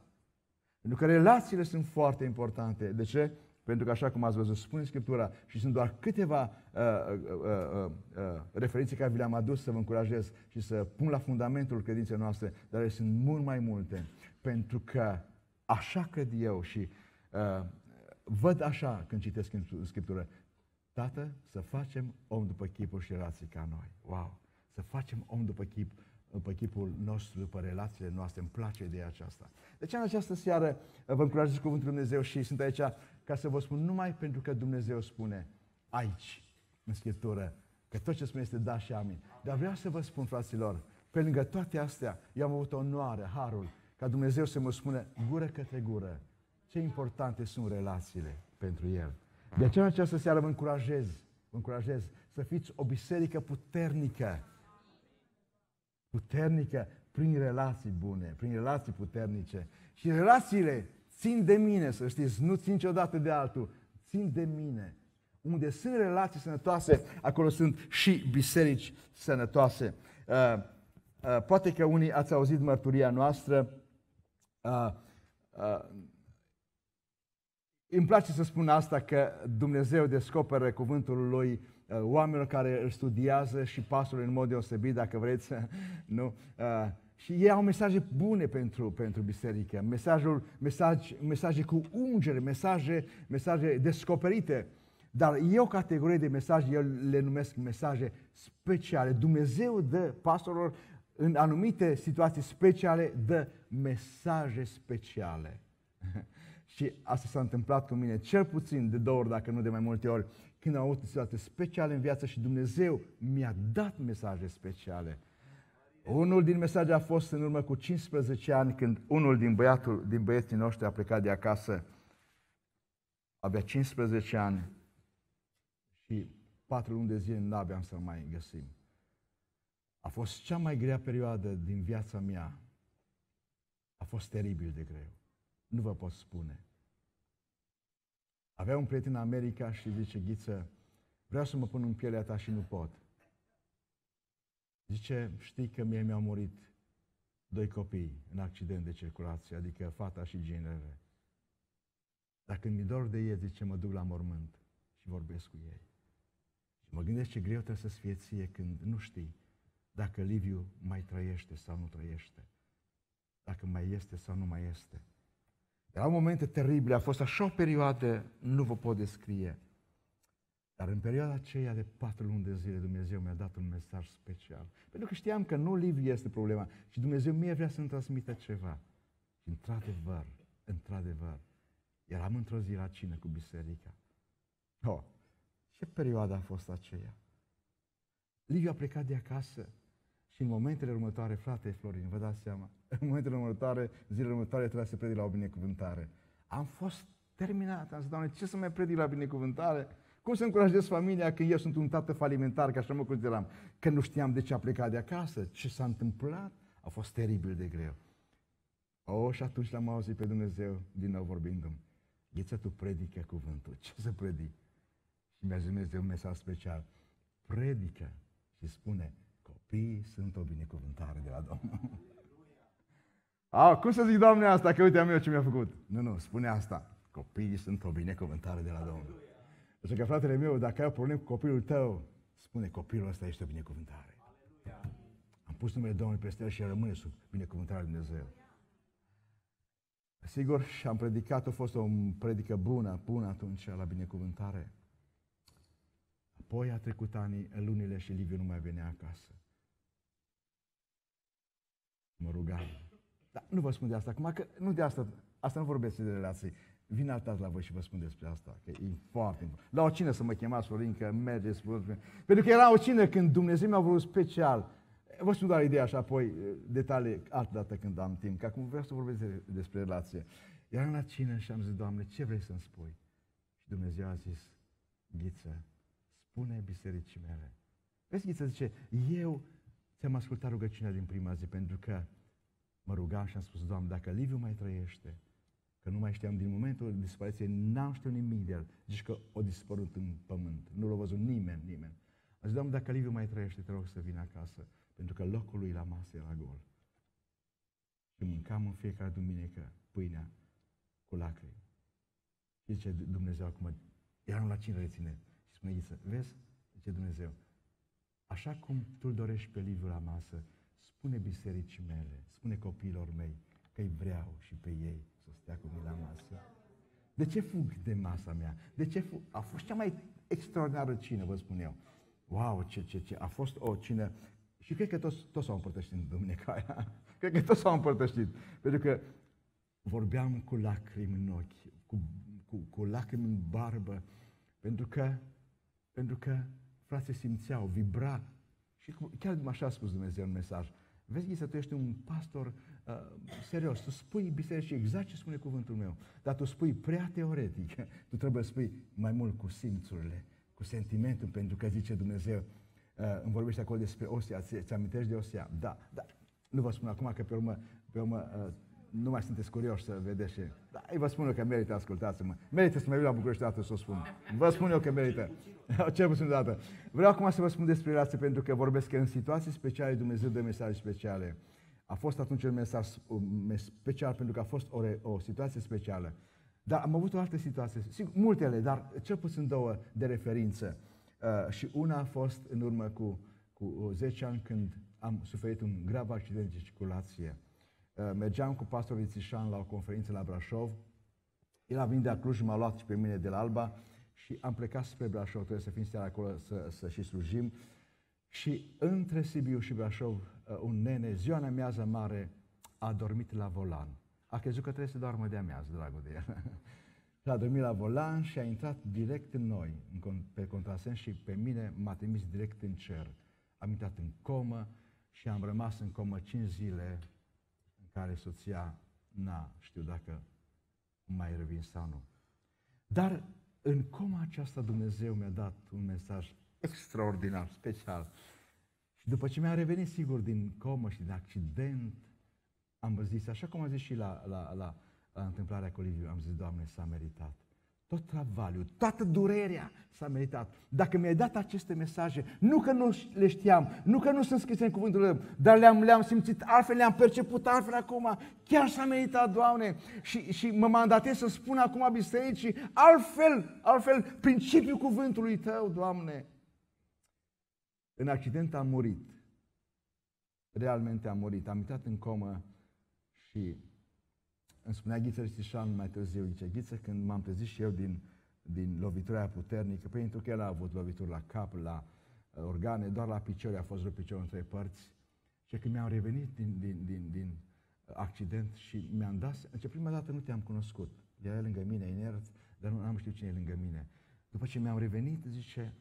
Pentru că relațiile sunt foarte importante. De ce? Pentru că, așa cum ați văzut, spune Scriptura, și sunt doar câteva uh, uh, uh, uh, referințe care vi le-am adus să vă încurajez și să pun la fundamentul credinței noastre, dar sunt mult mai multe. Pentru că așa cred eu și uh, văd așa când citesc în Scriptură. Tată, să facem om după chipul și rații ca noi. Wow! Să facem om după chip după chipul nostru, după relațiile noastre. Îmi place ideea aceasta. De deci, ce în această seară uh, vă încurajez Cuvântul Dumnezeu și sunt aici ca să vă spun numai pentru că Dumnezeu spune aici, în Scriptură, că tot ce spune este da și amin. Dar vreau să vă spun, fraților, pe lângă toate astea, eu am avut onoare, harul, ca Dumnezeu să mă spună gură către gură ce importante sunt relațiile pentru El. De aceea în această seară vă încurajez, vă încurajez să fiți o biserică puternică, puternică prin relații bune, prin relații puternice. Și relațiile țin de mine, să știți, nu țin niciodată de altul, țin de mine. Unde sunt relații sănătoase, acolo sunt și biserici sănătoase. Uh, uh, poate că unii ați auzit mărturia noastră. Uh, uh, îmi place să spun asta că Dumnezeu descoperă cuvântul lui Uh, oamenilor care îl studiază și pastorul în mod deosebit, dacă vreți, nu? Uh, și ei au mesaje bune pentru, pentru biserică, mesajul, mesaj, mesaje cu ungere, mesaje, mesaje descoperite. Dar e o categorie de mesaje, eu le numesc mesaje speciale. Dumnezeu dă pastorilor în anumite situații speciale, dă mesaje speciale. și asta s-a întâmplat cu mine cel puțin de două ori, dacă nu de mai multe ori când am avut situații speciale în viață și Dumnezeu mi-a dat mesaje speciale. Unul din mesaje a fost în urmă cu 15 ani când unul din, băiatul, din băieții noștri a plecat de acasă avea 15 ani și 4 luni de zile nu aveam să mai găsim. A fost cea mai grea perioadă din viața mea. A fost teribil de greu. Nu vă pot spune. Avea un prieten în America și zice, Ghiță, vreau să mă pun în pielea ta și nu pot. Zice, știi că mie mi-au murit doi copii în accident de circulație, adică fata și genele. Dar când mi dor de ei, zice, mă duc la mormânt și vorbesc cu ei. Și mă gândesc ce greu trebuie să-ți fie ție când nu știi dacă Liviu mai trăiește sau nu trăiește, dacă mai este sau nu mai este. Erau momente teribile, a fost așa o perioadă, nu vă pot descrie. Dar în perioada aceea de patru luni de zile, Dumnezeu mi-a dat un mesaj special. Pentru că știam că nu Liviu este problema, ci Dumnezeu mie vrea să-mi transmită ceva. Și într-adevăr, într-adevăr, eram într-o zi la cină cu biserica. Oh, ce perioadă a fost aceea? Liviu a plecat de acasă și în momentele următoare, frate Florin, vă dați seama, în momentele următoare, zilele următoare trebuia să predic la o binecuvântare. Am fost terminat, am zis, Doamne, ce să mai predic la binecuvântare? Cum să încurajez familia că eu sunt un tată falimentar, că așa mă consideram, că nu știam de ce a plecat de acasă, ce s-a întâmplat? A fost teribil de greu. O, oh, și atunci l-am auzit pe Dumnezeu din nou vorbindu-mi. Ghiță, tu predică cuvântul. Ce să predic? Și mi-a zis Dumnezeu un mesaj special. Predică și spune, copiii sunt o binecuvântare de la Domnul. A, ah, cum să zic, Doamne, asta, că uite am eu ce mi-a făcut. Nu, nu, spune asta. Copiii sunt o binecuvântare de la Domnul. Deci că, fratele meu, dacă ai problemă cu copilul tău, spune, copilul ăsta este o binecuvântare. Aleluia. Am pus numele Domnului peste el și el rămâne sub binecuvântarea lui Dumnezeu. Sigur, și am predicat, a fost o predică bună bună atunci la binecuvântare. Apoi a trecut ani, lunile și Liviu nu mai venea acasă mă ruga. Dar nu vă spun de asta acum, că nu de asta, asta nu vorbesc de relații. Vin altat la voi și vă spun despre asta, că e foarte important. La o cină să mă chemați, Florin, că mergeți. Pentru că era o cină când Dumnezeu mi-a vrut special. Vă spun doar ideea și apoi detalii altă dată când am timp, că acum vreau să vorbesc despre relație. Era la cină și am zis, Doamne, ce vrei să-mi spui? Și Dumnezeu a zis, Ghiță, spune bisericii mele. Vezi, Ghiță zice, eu ți-am ascultat rugăciunea din prima zi, pentru că mă rugam și am spus, Doamne, dacă Liviu mai trăiește, că nu mai știam din momentul dispariției, n-am știut nimic de el. Zici că o dispărut în pământ. Nu l-a văzut nimeni, nimeni. Am zis, Doamne, dacă Liviu mai trăiește, te rog să vină acasă, pentru că locul lui la masă era gol. Și mâncam în fiecare duminică pâinea cu lacrimi. Și zice Dumnezeu acum, iar la cine reține? Și spune Ghiță, vezi? Zice Dumnezeu, așa cum tu îl dorești pe Liviu la masă, spune bisericii mele, spune copiilor mei că îi vreau și pe ei să stea cu mine la masă. De ce fug de masa mea? De ce fug? A fost cea mai extraordinară cină, vă spun eu. Wow, ce, ce, ce. A fost o cină și cred că toți, toți s-au împărtășit în duminica aia. Cred că toți s-au împărtășit. Pentru că vorbeam cu lacrimi în ochi, cu, cu, cu lacrimi în barbă, pentru că, pentru că Frații simțeau, vibra și chiar așa a spus Dumnezeu în mesaj. Vezi, Ghisa, tu ești un pastor uh, serios, tu spui bisericii exact ce spune cuvântul meu, dar tu spui prea teoretic, tu trebuie să spui mai mult cu simțurile, cu sentimentul, pentru că zice Dumnezeu, uh, îmi vorbește acolo despre Osea, ți amintești de Osea? Da, da, nu vă spun acum că pe urmă, pe urmă uh, nu mai sunteți curioși să vedeți ce... Da, vă spun eu că merită, ascultați-mă. Merită să mă la București dată să o spun. Vă spun eu că merită. Cel puțin dată. Vreau acum să vă spun despre relație, pentru că vorbesc că în situații speciale Dumnezeu dă mesaje speciale. A fost atunci un mesaj special, pentru că a fost o, re... o situație specială. Dar am avut o altă situație, sigur, multele, dar cel puțin două de referință. Uh, și una a fost în urmă cu, cu 10 ani când am suferit un grav accident de circulație. Uh, mergeam cu pastorul Țișan la o conferință la Brașov, el a venit de la Cluj, m-a luat și pe mine de la Alba și am plecat spre Brașov, trebuie să fim seara acolo să, să și slujim. Și între Sibiu și Brașov, uh, un nene, ziua în amiază mare, a dormit la volan. A crezut că trebuie să doarmă de amiază, dragul de el. L-a dormit la volan și a intrat direct în noi, pe contrasens și pe mine m-a trimis direct în cer. Am intrat în comă și am rămas în comă 5 zile care soția n-a știut dacă mai revin sau nu. Dar în coma aceasta Dumnezeu mi-a dat un mesaj extraordinar, special. Și după ce mi-a revenit sigur din comă și din accident, am zis, așa cum a zis și la, la, la, la întâmplarea cu Liviu, am zis, Doamne, s-a meritat tot travaliul, toată durerea s-a meritat. Dacă mi-ai dat aceste mesaje, nu că nu le știam, nu că nu sunt scrise în cuvântul meu, dar le-am, le-am simțit altfel, le-am perceput altfel acum, chiar s-a meritat, Doamne. Și, și mă mandatez să spun acum bisericii, altfel, altfel, principiul cuvântului Tău, Doamne. În accident am murit. Realmente am murit. Am intrat în comă și îmi spunea Ghiță Ristișan mai târziu, zice, Ghiță, când m-am trezit și eu din, din lovitura puternică, pentru păi că el a avut lovituri la cap, la uh, organe, doar la picioare a fost rupt piciorul în trei părți. Și când mi-am revenit din, din, din, din accident și mi-am dat, zice, prima dată nu te-am cunoscut. Era lângă mine, inert, dar nu am știut cine e lângă mine. După ce mi-am revenit, zice,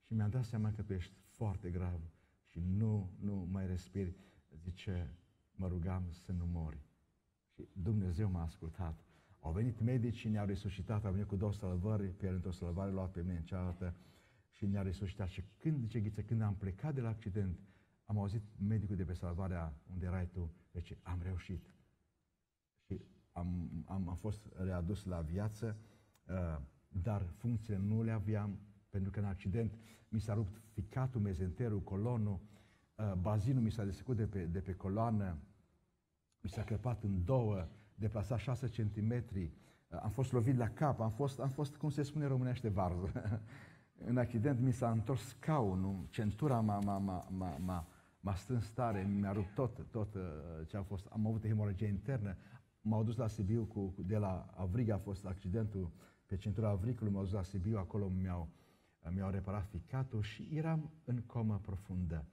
și mi-am dat seama că tu ești foarte grav și nu, nu mai respiri, zice, mă rugam să nu mori. Și Dumnezeu m-a ascultat. Au venit medicii, ne-au resuscitat, au venit cu două salvări, pe el într-o salvare luat pe mine în cealaltă și ne-a resuscitat. Și când, zice Ghiță, când am plecat de la accident, am auzit medicul de pe salvarea unde erai tu, deci am reușit. Și am, am, am fost readus la viață, uh, dar funcțiile nu le aveam, pentru că în accident mi s-a rupt ficatul, mezenterul, colonul, uh, bazinul mi s-a desfăcut de pe, de pe coloană, mi s-a crăpat în două, deplasat 6 centimetri, am fost lovit la cap, am fost, am fost cum se spune românește, varză. în accident mi s-a întors scaunul, centura m-a, m-a, m-a, m-a, m-a strâns tare, mi-a rupt tot, tot uh, ce a fost. Am avut hemoragie internă, m-au dus la Sibiu, cu, de la Avrig a fost accidentul pe centura Avricului, m-au dus la Sibiu, acolo mi-au, mi-au reparat ficatul și eram în comă profundă.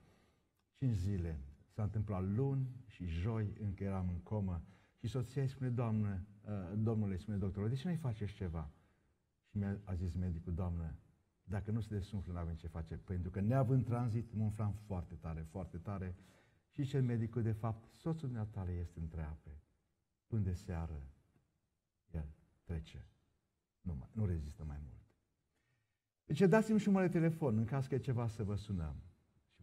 Cinci zile, S-a întâmplat luni și joi, încă eram în comă. Și soția îi spune, doamnă, uh, domnule, spune doctorul, de ce nu-i faceți ceva? Și mi-a zis medicul, doamnă, dacă nu se desumflă, nu avem ce face. Pentru că neavând tranzit, mă umflam foarte tare, foarte tare. Și cel medicul, de fapt, soțul dumneavoastră este între ape. Până de seară, el trece. Nu, mai, nu rezistă mai mult. Deci dați-mi și un telefon în caz că e ceva să vă sunăm.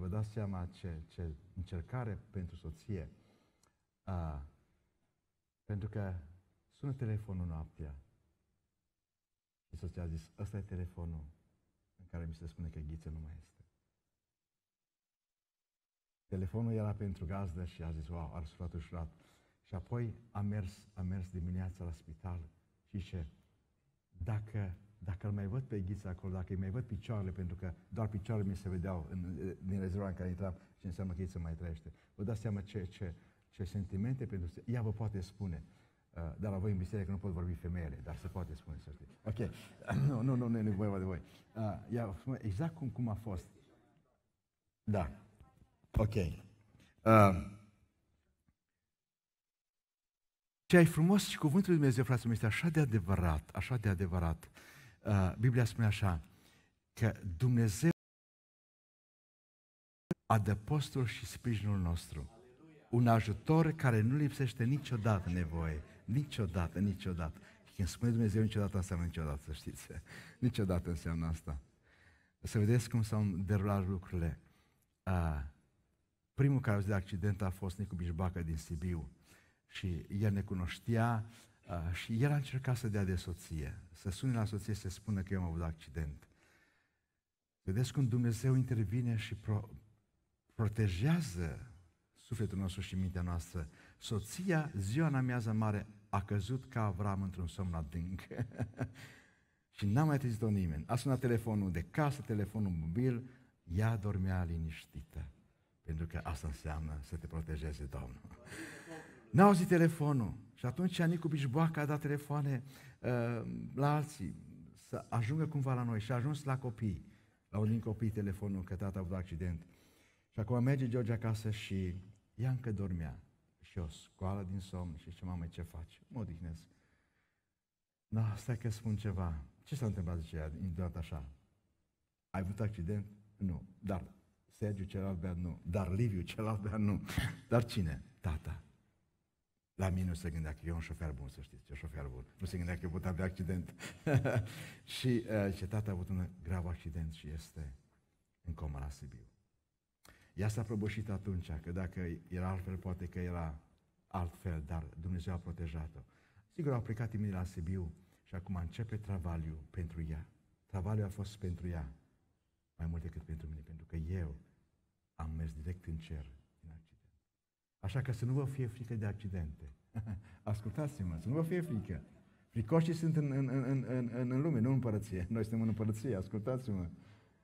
Vă dați seama ce, ce încercare pentru soție. A, pentru că sună telefonul noaptea și soția a zis, ăsta e telefonul în care mi se spune că ghiță nu mai este. Telefonul era pentru gazdă și a zis, wow, ar suflat ușurat. Și apoi a mers, a mers dimineața la spital și ce? Dacă dacă îl mai văd pe Ghiță acolo, dacă îi mai văd picioarele, pentru că doar picioarele mi se vedeau în, din rezerva în care intram și înseamnă că Ghiță mai trăiește. Vă dați seama ce, ce, ce sentimente pentru... Ea vă poate spune. Uh, dar la voi în biserică nu pot vorbi femeile, dar se poate spune, să știi. Ok. nu, nu, nu, nu e nevoie de voi. Uh, ea, exact cum, cum a fost. Da. Ok. Uh, ce ai frumos și cuvântul lui Dumnezeu, frate, este așa de adevărat, așa de adevărat. Uh, Uh, Biblia spune așa, că Dumnezeu adăpostul și sprijinul nostru. Un ajutor care nu lipsește niciodată nevoie. Niciodată, niciodată. Și când spune Dumnezeu niciodată, înseamnă niciodată, să știți. Niciodată înseamnă asta. Să vedeți cum s-au derulat lucrurile. Uh, primul care a de accident a fost Nicu Bijbacă din Sibiu. Și el ne cunoștea, și el a încercat să dea de soție, să sune la soție să spună că eu am avut accident. Vedeți cum Dumnezeu intervine și pro- protejează sufletul nostru și mintea noastră. Soția, ziua în amiază mare, a căzut ca Avram într-un somn adânc. și n-a mai trezit-o nimeni. A sunat telefonul de casă, telefonul mobil, ea dormea liniștită. Pentru că asta înseamnă să te protejeze Domnul. N-a auzit telefonul. Și atunci Nicu Bijboaca a dat telefoane uh, la alții să ajungă cumva la noi și a ajuns la copii, la unul din copii telefonul că tata a avut accident. Și acum merge George acasă și ea încă dormea și o scoală din somn și zice, mamă, ce faci? Mă odihnesc. Da, stai că spun ceva. Ce s-a întâmplat, zice ea, dată așa? Ai avut accident? Nu. Dar Sergiu celălalt bea nu. Dar Liviu celălalt bea nu. Dar cine? Tata. La mine nu se gândea că eu un șofer bun, să știți, eu șofer bun. Nu se gândea că eu pot avea accident. și uh, ce tata a avut un grav accident și este în coma la Sibiu. Ea s-a prăbușit atunci, că dacă era altfel, poate că era altfel, dar Dumnezeu a protejat-o. Sigur, au plecat imediat la Sibiu și acum începe travaliu pentru ea. Travaliu a fost pentru ea mai mult decât pentru mine, pentru că eu am mers direct în cer Așa că să nu vă fie frică de accidente. Ascultați-mă, să nu vă fie frică. Fricoșii sunt în, în, în, în, în, în lume, nu în împărăție. Noi suntem în împărăție, ascultați-mă.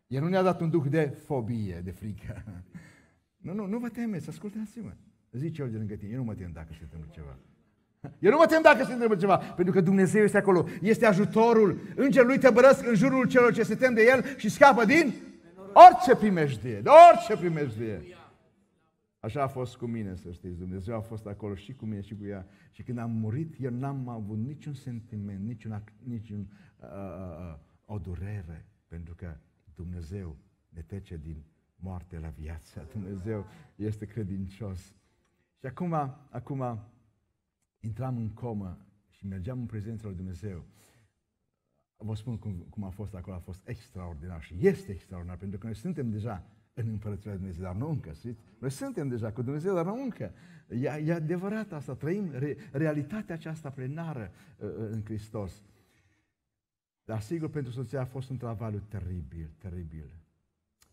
El nu ne-a dat un duc de fobie, de frică. nu, nu, nu vă temeți, ascultați-mă. Zice eu de lângă tine, eu nu mă tem dacă se întâmplă ceva. Eu nu mă tem dacă se întâmplă ceva, pentru că Dumnezeu este acolo. Este ajutorul. îngerul lui tăbărăsc în jurul celor ce se tem de el și scapă din orice primejdie, de orice primejdie. Așa a fost cu mine, să știți, Dumnezeu a fost acolo și cu mine și cu ea. Și când am murit, eu n-am avut niciun sentiment, niciun, niciun uh, uh, uh, o durere, pentru că Dumnezeu ne trece din moarte la viață. Dumnezeu este credincios. Și acum, acum intram în comă și mergeam în prezența lui Dumnezeu. Vă spun cum, cum a fost acolo, a fost extraordinar și este extraordinar, pentru că noi suntem deja în Împărăția Lui Dumnezeu, dar nu încă, știți? Noi suntem deja cu Dumnezeu, dar nu încă. E, e adevărat asta, trăim re, realitatea aceasta plenară uh, uh, în Hristos. Dar sigur, pentru soția a fost un travaliu teribil, teribil.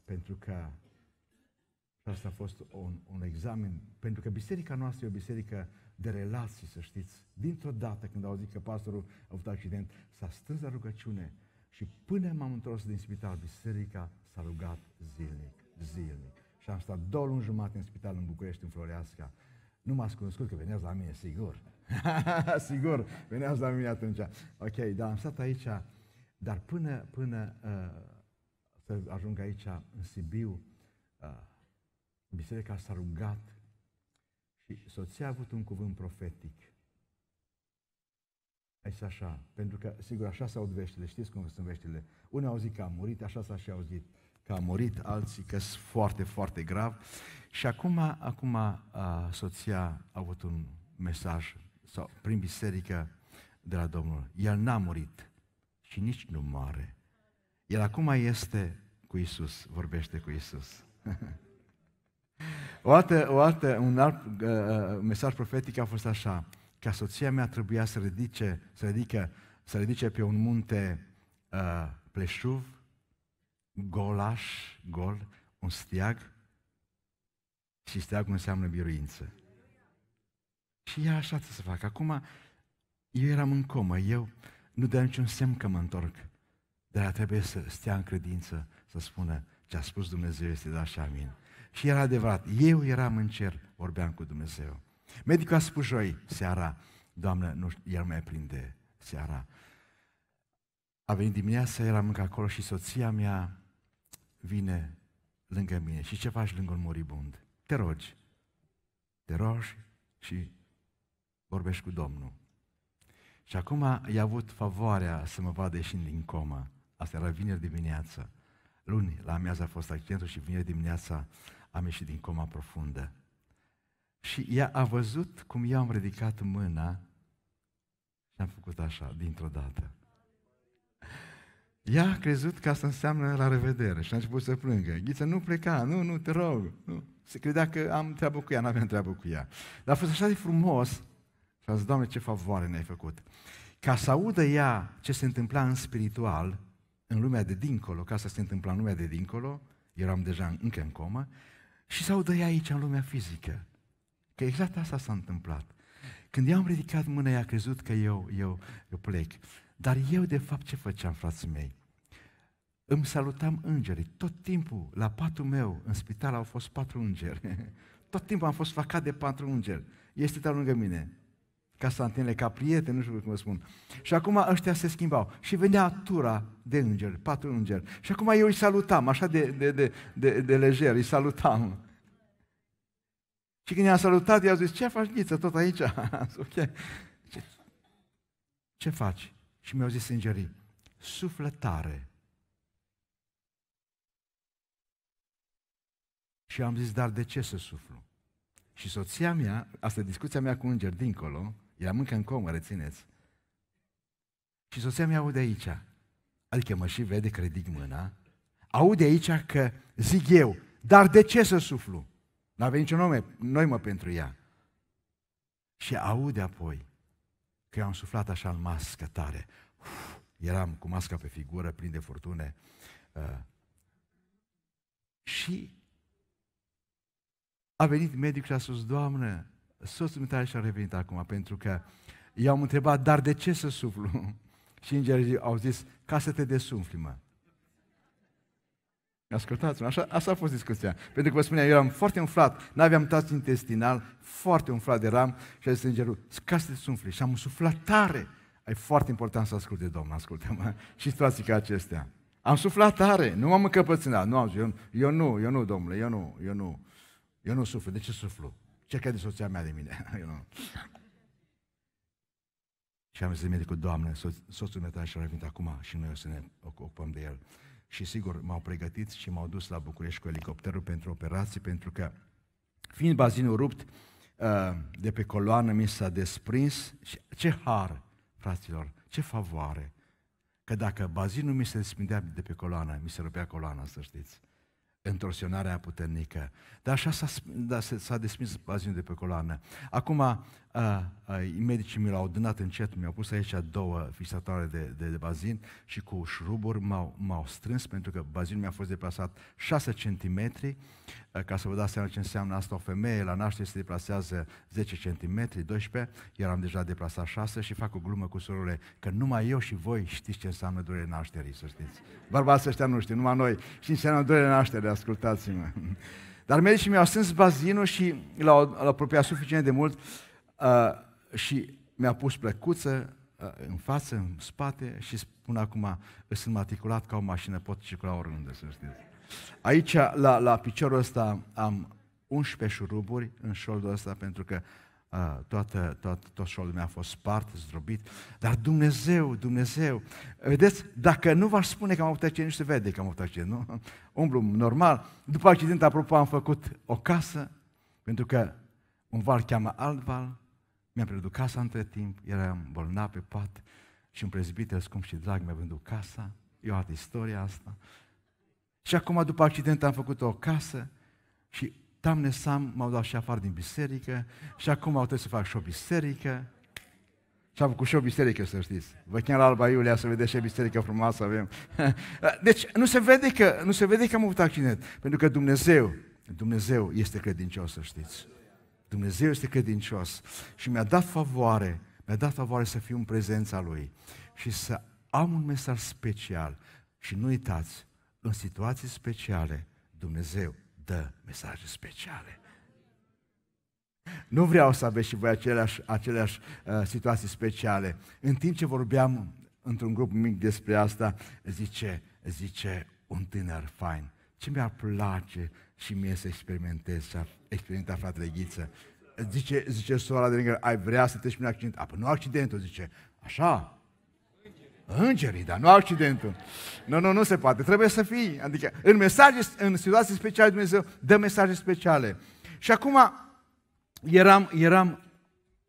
Pentru că asta a fost un, un examen, pentru că biserica noastră e o biserică de relații, să știți. Dintr-o dată, când au zis că pastorul a avut accident, s-a strâns la rugăciune și până m-am întors din spital, biserica s-a rugat zilnic zilnic. Și am stat două luni jumate în spital în București, în Floreasca. Nu m-ați cunoscut, că veneați la mine, sigur. sigur, veneați la mine atunci. Ok, dar am stat aici, dar până, până uh, să ajung aici, în Sibiu, uh, biserica s-a rugat și soția a avut un cuvânt profetic. Aici așa, pentru că, sigur, așa se aud veștile, știți cum sunt veștile. Unii au zis că a murit, așa s-a și auzit că a murit, alții că sunt foarte, foarte grav. Și acum, acum a, soția a avut un mesaj sau prin biserică de la Domnul. El n-a murit și nici nu moare. El acum este cu Isus, vorbește cu Isus. o altă, o altă, un alt uh, uh mesaj profetic a fost așa, ca soția mea trebuia să ridice, să ridică, să ridice pe un munte uh, pleșuv golaș, gol, un steag și steagul înseamnă biruință. Și ea așa să facă. Acum, eu eram în comă, eu nu dăm niciun semn că mă întorc, dar trebuie să stea în credință, să spună ce a spus Dumnezeu este da și amin. Și era adevărat, eu eram în cer, vorbeam cu Dumnezeu. Medicul a spus joi seara, doamnă, nu știu, el mai prinde seara. A venit dimineața, eram încă acolo și soția mea vine lângă mine. Și ce faci lângă un moribund? Te rogi. Te rogi și vorbești cu Domnul. Și acum i-a avut favoarea să mă vadă ieșind din coma. Asta era vineri dimineață. Luni la amiază a fost accidentul și vineri dimineața am ieșit din coma profundă. Și ea a văzut cum eu am ridicat mâna și am făcut așa, dintr-o dată. Ea a crezut că asta înseamnă la revedere și a început să plângă. Ghiță nu pleca, nu, nu, te rog. Nu. Se credea că am treabă cu ea, nu aveam treabă cu ea. Dar a fost așa de frumos și a zis, Doamne, ce favoare ne-ai făcut. Ca să audă ea ce se întâmpla în spiritual, în lumea de dincolo, ca să se întâmpla în lumea de dincolo, eram deja încă în comă, și să audă ea aici în lumea fizică. Că exact asta s-a întâmplat. Când i am ridicat mâna, ea a crezut că eu, eu, eu plec. Dar eu, de fapt, ce făceam, frații mei? Îmi salutam îngerii. Tot timpul, la patul meu, în spital, au fost patru îngeri. Tot timpul am fost facat de patru îngeri. Este stăteau lângă mine. Ca antenele, ca prieteni, nu știu cum spun. Și acum ăștia se schimbau. Și venea tura de îngeri, patru îngeri. Și acum eu îi salutam, așa de, de, de, de, de lejer, îi salutam. Și când i-am salutat, i-au zis, ce faci, Ghiță, tot aici? ok. Ce, ce faci? Și mi-au zis îngerii, suflă tare. Și am zis, dar de ce să suflu? Și soția mea, asta e discuția mea cu înger dincolo, eram mâncă în comă, rețineți. Și soția mea aude aici, adică mă și vede că ridic mâna, aude aici că zic eu, dar de ce să suflu? n venit niciun nume, mă pentru ea. Și aude apoi, că eu am suflat așa în mască tare. Uf, eram cu masca pe figură, plin de furtune. Uh, și a venit medicul și a spus, Doamnă, soțul meu și-a revenit acum, pentru că i-am întrebat, dar de ce să suflu? și îngerii au zis, ca să te desumfli, mă. Ascultați-mă, așa, așa a fost discuția. Pentru că vă spuneam, eu eram foarte umflat, n-aveam tați intestinal, foarte umflat ram și a zis îngerul, scase de te sufli. Și am suflat tare. E foarte important să asculte Domnul, ascultă-mă, și situații ca acestea. Am suflat tare, nu m-am încăpățânat, nu am zis, eu, eu nu, eu nu, domnule, eu nu, eu nu, eu nu suflu, de ce suflu? Ce crede soția mea de mine? eu nu. Și am zis medicul, Doamne, soț, soțul meu și-a revenit acum și noi o să ne ocupăm de el și sigur m-au pregătit și m-au dus la București cu elicopterul pentru operații, pentru că fiind bazinul rupt uh, de pe coloană mi s-a desprins și ce har, fraților, ce favoare! Că dacă bazinul mi se desprindea de pe coloană, mi se rupea coloana, să știți întorsionarea puternică. Dar așa s-a, da, s-a desprins bazinul de pe coloană. Acum, a, a, medicii mi l-au dânat încet, mi-au pus aici două fixatoare de, de, de bazin și cu șuruburi m-au, m-au strâns pentru că bazinul mi-a fost deplasat 6 cm. Ca să vă dați seama ce înseamnă asta o femeie, la naștere se deplasează 10 cm, 12, iar am deja deplasat 6 și fac o glumă cu surorile că numai eu și voi știți ce înseamnă durerea nașterii, să știți. Bărbații ăștia nu știu, numai noi și înseamnă durerea nașterii, ascultați-mă. Dar medicii mi-au strâns bazinul și l-au, l-au apropiat suficient de mult uh, Uh, și mi-a pus plăcuță uh, în față, în spate și spun acum, sunt matriculat ca o mașină, pot circula oriunde, să știți. Aici, la, la piciorul ăsta, am 11 șuruburi în șoldul ăsta, pentru că uh, toată, toată, tot șoldul meu a fost spart, zdrobit. Dar Dumnezeu, Dumnezeu, vedeți, dacă nu v-aș spune că am avut accident, nu se vede că am avut accident, nu? Umblu normal. După accident, apropo, am făcut o casă, pentru că un val cheamă alt val, mi-am pierdut casa între timp, eram bolnav pe pat și un prezbiter scump și drag mi-a vândut casa. E o altă istoria asta. Și acum, după accident, am făcut o casă și tam Sam m-au dat și afară din biserică și acum au trebuit să fac și o biserică. Și am făcut și o biserică, să știți. Vă chem la Alba Iulia să vedeți ce biserică frumoasă avem. Deci nu se vede că, nu se vede că am avut accident, pentru că Dumnezeu, Dumnezeu este credincios, să știți. Dumnezeu este credincios și mi-a dat favoare, mi-a dat favoare să fiu în prezența Lui și să am un mesaj special. Și nu uitați, în situații speciale, Dumnezeu dă mesaje speciale. Nu vreau să aveți și voi aceleași, aceleași uh, situații speciale. În timp ce vorbeam într-un grup mic despre asta, zice, zice un tânăr fain, ce mi-ar place și mie să experimentez să a experimentat da, fratele Ghiță. Zice, zice sora de lângă, ai vrea să treci prin accident? Apoi nu accidentul, zice, așa, Îngerii, dar nu accidentul. Nu, nu, nu se poate. Trebuie să fii. Adică în mesaje, în situații speciale Dumnezeu dă mesaje speciale. Și acum eram, eram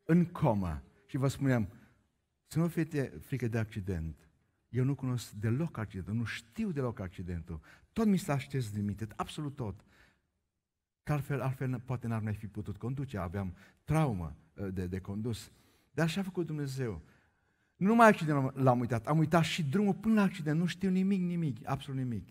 în comă și vă spuneam, să nu fie frică de accident. Eu nu cunosc deloc accidentul, nu știu deloc accidentul. Tot mi s-a din limited, absolut tot. Că altfel, altfel poate n-ar mai fi putut conduce, aveam traumă ă, de, de condus. Dar așa a făcut Dumnezeu. Nu numai accident l-am uitat, am uitat și drumul până la accident, nu știu nimic, nimic, absolut nimic.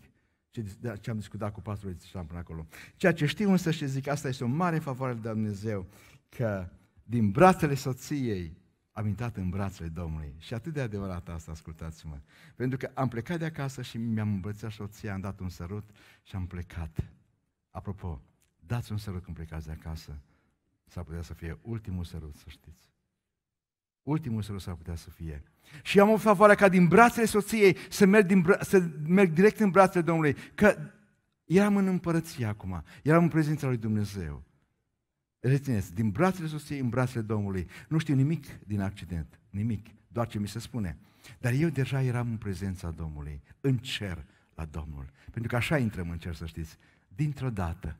Ce, da, ce am discutat cu pastorul am până acolo. Ceea ce știu însă și zic, asta este o mare favoare de Dumnezeu, că din brațele soției am intrat în brațele Domnului. Și atât de adevărat asta, ascultați-mă. Pentru că am plecat de acasă și mi-am îmbrățat soția, am dat un sărut și am plecat. Apropo, Dați un sărut când plecați de acasă. S-ar putea să fie ultimul sărut, să știți. Ultimul sărut s-ar putea să fie. Și am o favoare ca din brațele soției să merg, din bra- să merg direct în brațele Domnului. Că eram în împărăție acum, eram în prezența lui Dumnezeu. Rețineți, din brațele soției în brațele Domnului. Nu știu nimic din accident, nimic, doar ce mi se spune. Dar eu deja eram în prezența Domnului, în cer la Domnul. Pentru că așa intrăm în cer, să știți. Dintr-o dată,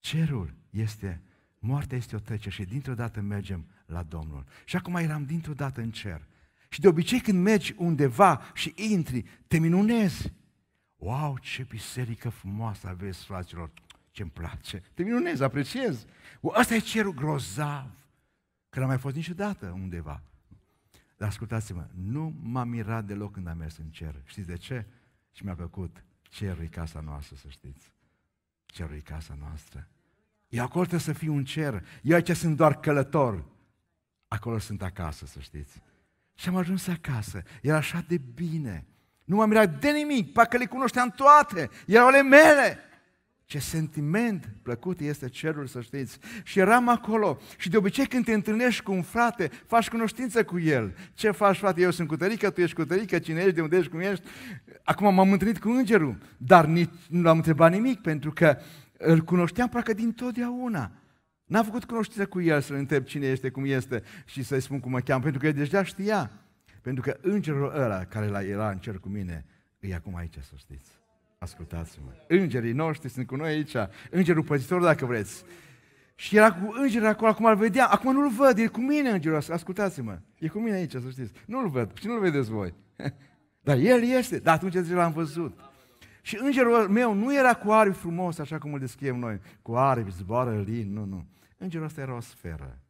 Cerul este, moartea este o trecere și dintr-o dată mergem la Domnul. Și acum eram dintr-o dată în cer. Și de obicei când mergi undeva și intri, te minunezi. Wow, ce biserică frumoasă aveți, fraților! ce îmi place. Te minunezi, apreciez. Asta e cerul grozav, că n-am mai fost niciodată undeva. Dar ascultați-mă, nu m-am mirat deloc când am mers în cer. Știți de ce? Și mi-a plăcut cerul e casa noastră, să știți cerul e casa noastră. Eu acolo trebuie să fiu un cer. Eu aici sunt doar călător. Acolo sunt acasă, să știți. Și am ajuns acasă. Era așa de bine. Nu m-am mirat de nimic, parcă le cunoșteam toate. Erau ale mele. Ce sentiment plăcut este cerul, să știți. Și eram acolo. Și de obicei când te întâlnești cu un frate, faci cunoștință cu el. Ce faci, frate? Eu sunt cu tărică, tu ești cu tărică, cine ești, de unde ești, cum ești. Acum m-am întâlnit cu îngerul, dar nici, nu l-am întrebat nimic, pentru că îl cunoșteam parcă din totdeauna. N-am făcut cunoștință cu el să-l întreb cine este, cum este și să-i spun cum mă cheam, pentru că el deja știa. Pentru că îngerul ăla care era în cer cu mine, e acum aici, să știți ascultați-mă. Îngerii noștri sunt cu noi aici, îngerul păzitor dacă vreți. Și era cu îngerul acolo, acum îl vedea, acum nu-l văd, e cu mine îngerul, ascultați-mă. E cu mine aici, să știți. Nu-l văd, și nu-l vedeți voi. Dar el este, dar atunci zice, l-am văzut. Și îngerul meu nu era cu aripi frumos, așa cum îl descriem noi, cu aripi, zboară lin, nu, nu. Îngerul ăsta era o sferă.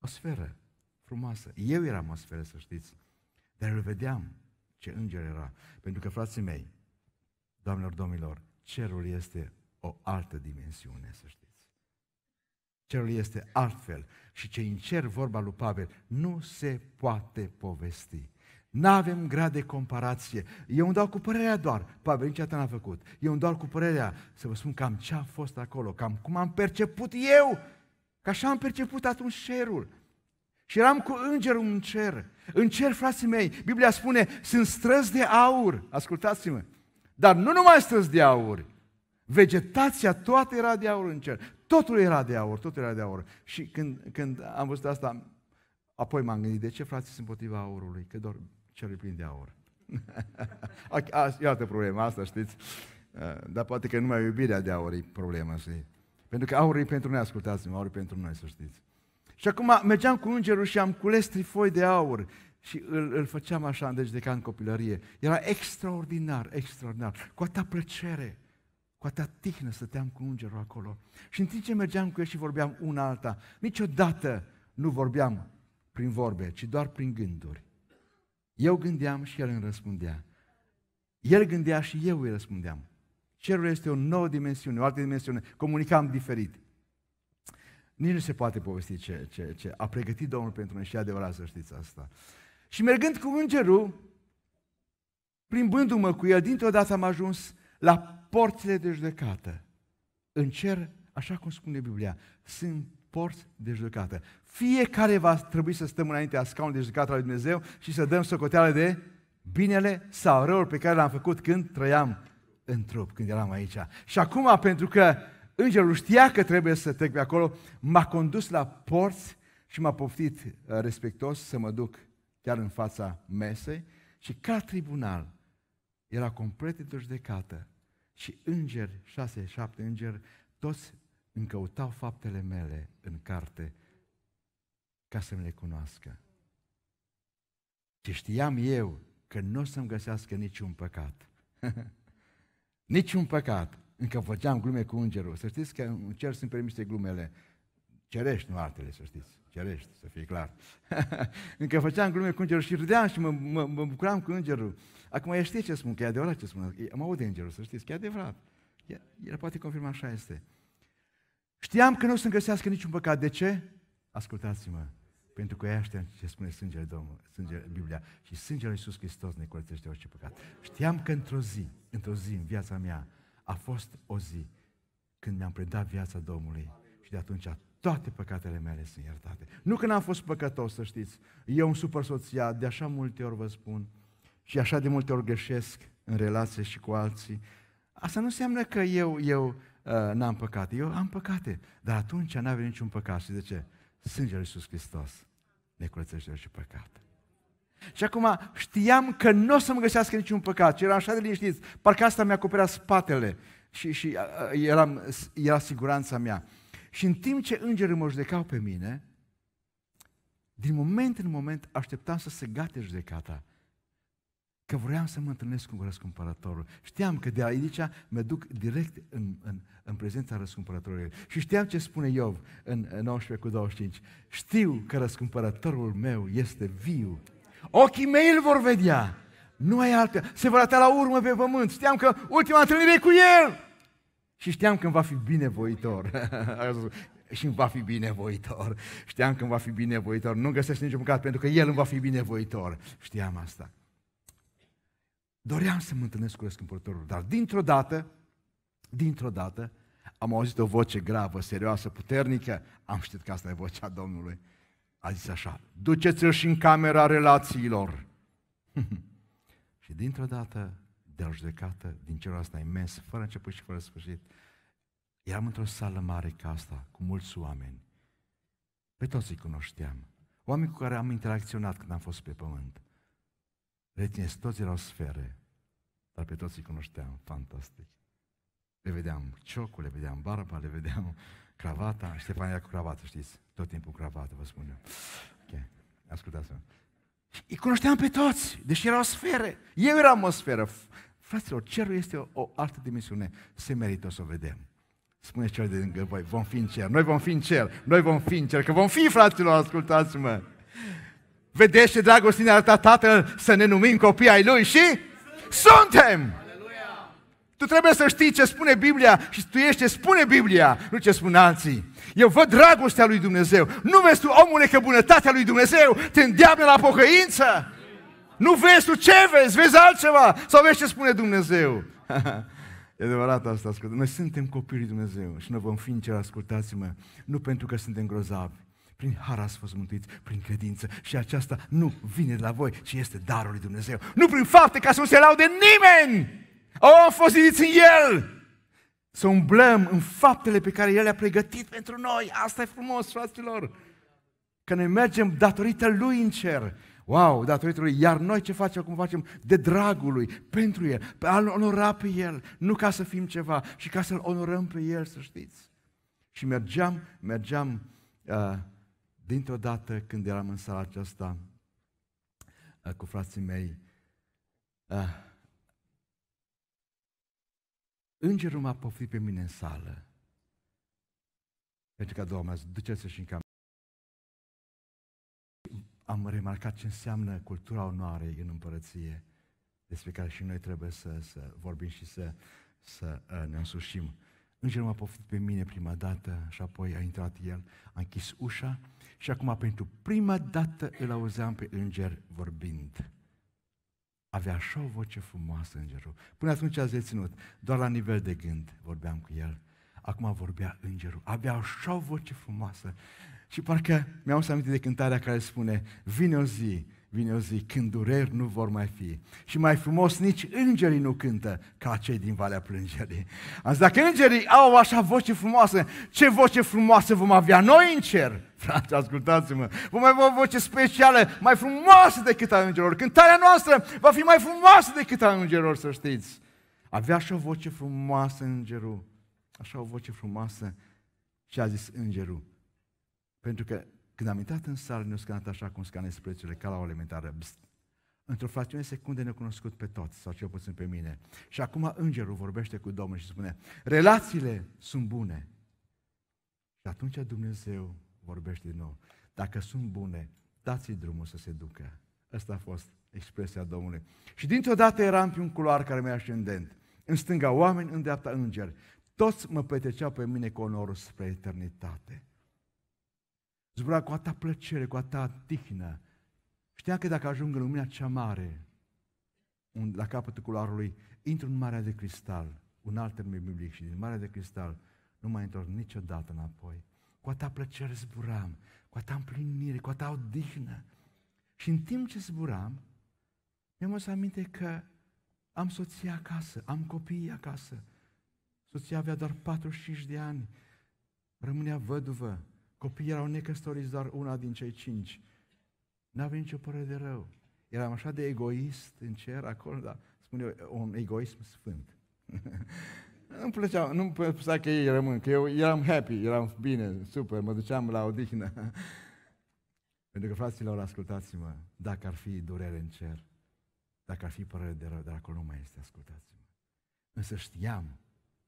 O sferă frumoasă. Eu eram o sferă, să știți. Dar îl vedeam ce înger era. Pentru că, frații mei, Doamnelor, domnilor, cerul este o altă dimensiune, să știți. Cerul este altfel și ce în cer, vorba lui Pavel, nu se poate povesti. Nu avem grad de comparație. Eu îmi dau cu părerea doar. Pavel niciodată n-a făcut. Eu îmi dau cu părerea să vă spun cam ce a fost acolo, cam cum am perceput eu, că așa am perceput atunci cerul. Și eram cu îngerul în cer. În cer, frații mei, Biblia spune, sunt străzi de aur. Ascultați-mă. Dar nu numai strâns de aur, vegetația toată era de aur în cer. Totul era de aur, totul era de aur. Și când, când am văzut asta, apoi m-am gândit, de ce frații sunt împotriva aurului? Că doar cerul e plin de aur. e altă problemă asta, știți? Dar poate că numai iubirea de aur e problema, știi? Pentru că aurul e pentru noi, ascultați-mă, aurul e pentru noi, să știți. Și acum mergeam cu îngerul și am cules trifoi de aur și îl, îl făceam așa, deci de ca în copilărie. Era extraordinar, extraordinar, cu atâta plăcere, cu atâta tihnă stăteam cu ungerul acolo. Și în timp ce mergeam cu el și vorbeam una alta, niciodată nu vorbeam prin vorbe, ci doar prin gânduri. Eu gândeam și el îmi răspundea. El gândea și eu îi răspundeam. Cerul este o nouă dimensiune, o altă dimensiune. Comunicam diferit. Nici nu se poate povesti ce, ce, ce a pregătit Domnul pentru noi și e adevărat să știți asta. Și mergând cu îngerul, plimbându-mă cu el, dintr-o dată am ajuns la porțile de judecată. În cer, așa cum spune Biblia, sunt porți de judecată. Fiecare va trebui să stăm înaintea scaunului de judecată al Dumnezeu și să dăm socoteală de binele sau răul pe care l-am făcut când trăiam în trup, când eram aici. Și acum, pentru că îngerul știa că trebuie să trec pe acolo, m-a condus la porți și m-a poftit uh, respectos să mă duc chiar în fața mesei și ca tribunal era complet într-o judecată și îngeri, șase, șapte îngeri, toți încăutau faptele mele în carte ca să-mi le cunoască. Și știam eu că nu o să-mi găsească niciun păcat. niciun păcat. Încă făceam glume cu îngerul. Să știți că în cer sunt permise glumele cerești, nu altele, să știți cerești, să fie clar. Încă făceam glume cu îngerul și râdeam și mă, mă, mă bucuram cu îngerul. Acum, ea știe ce spun, că e adevărat ce spun. Mă aud îngerul, să știți, că e adevărat. El, poate confirma, așa este. Știam că nu o să-mi găsească niciun păcat. De ce? Ascultați-mă. Pentru că ea știam ce spune sângele Domnul, sângele Biblia. Și sângele Iisus Hristos ne curățește orice păcat. Știam că într-o zi, într-o zi în viața mea, a fost o zi când mi-am predat viața Domnului. Și de atunci toate păcatele mele sunt iertate. Nu că n-am fost păcătos, să știți. Eu îmi supăr soția, de așa multe ori vă spun, și așa de multe ori greșesc în relație și cu alții. Asta nu înseamnă că eu, eu uh, n-am păcate. Eu am păcate. Dar atunci n a venit niciun păcat. Și de ce? Sângele Iisus Hristos ne curățește și păcat. Și acum știam că nu o să-mi găsească niciun păcat. Și eram așa de liniștit. Parcă asta mi-a acoperat spatele. Și, și uh, uh eram, era siguranța mea. Și în timp ce îngerii mă judecau pe mine, din moment în moment așteptam să se gate judecata, că vroiam să mă întâlnesc cu răscumpărătorul. Știam că de aici mă duc direct în, în, în prezența răscumpărătorului. Și știam ce spune Iov în 19 cu 25. Știu că răscumpărătorul meu este viu. Ochii mei îl vor vedea. Nu ai altceva. Se vor arăta la urmă pe pământ. Știam că ultima întâlnire e cu el. Și știam când va fi binevoitor. și îmi va fi binevoitor. Știam când va fi binevoitor. Nu găsesc niciun păcat pentru că El îmi va fi binevoitor. Știam asta. Doream să mă întâlnesc cu răscumpărătorul, dar dintr-o dată, dintr-o dată, am auzit o voce gravă, serioasă, puternică, am știut că asta e vocea Domnului. A zis așa, duceți-l și în camera relațiilor. și dintr-o dată de la judecată din cerul ăsta imens, fără început și fără sfârșit. Eram într-o sală mare ca asta, cu mulți oameni. Pe toți îi cunoșteam. Oameni cu care am interacționat când am fost pe pământ. Rețineți, toți erau sfere, dar pe toți îi cunoșteam. Fantastic. Le vedeam ciocul, le vedeam barba, le vedeam cravata. Ștefan era cu cravată, știți? Tot timpul cravată, vă spun eu. Ok, ascultați-mă. Îi cunoșteam pe toți, deși erau sfere. Eu eram o sferă. Fraților, cerul este o, o altă dimensiune. Se merită să o vedem. Spune cel de lângă voi, vom fi în cer, noi vom fi în cer, noi vom fi în cer, că vom fi, fraților, ascultați-mă. Vedeți ce dragoste ne-a arătat Tatăl să ne numim copii ai Lui și suntem! Tu trebuie să știi ce spune Biblia și tu ești ce spune Biblia, nu ce spun alții. Eu văd dragostea lui Dumnezeu. Nu vezi tu, omule, că bunătatea lui Dumnezeu te îndeamnă la pocăință? Nu vezi tu ce vezi, vezi altceva. Sau vezi ce spune Dumnezeu. E adevărat asta, ascultă. Noi suntem copiii lui Dumnezeu și noi vom fi în cer, ascultați-mă, nu pentru că suntem grozavi. Prin har ați fost mântuiți, prin credință. Și aceasta nu vine de la voi, ci este darul lui Dumnezeu. Nu prin fapte ca să nu se laude nimeni. O, am fost zidiți în El. Să umblăm în faptele pe care El le-a pregătit pentru noi. Asta e frumos, fraților. Că ne mergem datorită Lui în cer. Wow, datorită lui. Iar noi ce facem acum? Facem de dragul lui, pentru el, pe a-l onora pe el, nu ca să fim ceva, și ca să-l onorăm pe el, să știți. Și mergeam, mergeam uh, dintr-o dată când eram în sala aceasta uh, cu frații mei. Uh, îngerul m-a poftit pe mine în sală. Pentru că a doua mea duceți-vă și în cameră am remarcat ce înseamnă cultura onoarei în împărăție, despre care și noi trebuie să, să vorbim și să, să uh, ne însușim. Îngerul m-a poftit pe mine prima dată și apoi a intrat el, a închis ușa și acum pentru prima dată îl auzeam pe înger vorbind. Avea așa o voce frumoasă îngerul. Până atunci ați reținut, doar la nivel de gând vorbeam cu el. Acum vorbea îngerul. Avea așa o voce frumoasă. Și parcă mi-am să aminte de cântarea care spune Vine o zi, vine o zi când dureri nu vor mai fi și mai frumos nici îngerii nu cântă ca cei din Valea Plângerii. Azi dacă îngerii au așa voce frumoasă, ce voce frumoasă vom avea noi în cer? Frate, ascultați-mă, vom avea o voce specială, mai frumoasă decât a îngerilor. Cântarea noastră va fi mai frumoasă decât a îngerilor, să știți. Avea și o voce frumoasă îngerul, așa o voce frumoasă și a zis îngerul, pentru că când am intrat în sală, ne-au scanat așa cum scanez prețurile, ca la o alimentară. Într-o fracțiune de secunde ne-au cunoscut pe toți, sau cel puțin pe mine. Și acum îngerul vorbește cu Domnul și spune, relațiile sunt bune. Și atunci Dumnezeu vorbește din nou. Dacă sunt bune, dați-i drumul să se ducă. Asta a fost expresia Domnului. Și dintr-o dată eram pe un culoar care mi-a ascendent. În stânga oameni, în dreapta îngeri. Toți mă petreceau pe mine cu onorul spre eternitate zbura cu atâta plăcere, cu atâta tihnă. Știa că dacă ajung în lumina cea mare, la capătul culoarului, intru în Marea de Cristal, un alt termen biblic și din Marea de Cristal nu mai întorc niciodată înapoi. Cu atâta plăcere zburam, cu atâta împlinire, cu atâta odihnă. Și în timp ce zburam, mi-am să aminte că am soția acasă, am copii acasă. Soția avea doar 45 de ani, rămânea văduvă, Copiii erau necăsătoriți, doar una din cei cinci. N-avea nicio părere de rău. Eram așa de egoist în cer acolo, dar spune un egoism sfânt. nu-mi plăcea, nu-mi plăcea că ei rămân, că eu eram happy, eram bine, super, mă duceam la odihnă. Pentru că, fraților, ascultați-mă, dacă ar fi durere în cer, dacă ar fi părere de rău, dar acolo nu mai este, ascultați-mă. Însă știam,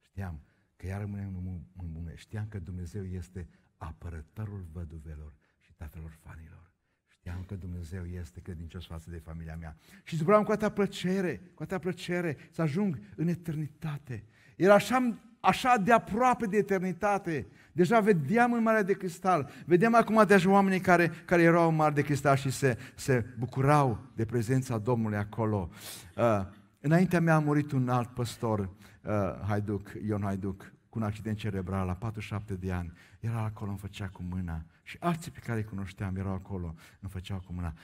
știam că ea rămâne în lume, știam că Dumnezeu este apărătorul văduvelor și tatălor fanilor. Știam că Dumnezeu este credincios față de familia mea. Și zburam cu atâta plăcere, cu atâta plăcere să ajung în eternitate. Era așa, așa de aproape de eternitate. Deja vedeam în marea de cristal. Vedeam acum deja oamenii care, care erau Marea de cristal și se, se bucurau de prezența Domnului acolo. Uh, înaintea mea a murit un alt păstor, uh, Haiduc, Ion Haiduc, cu un accident cerebral la 47 de ani era acolo, îmi făcea cu mâna. Și alții pe care îi cunoșteam erau acolo, îmi făceau cu mâna.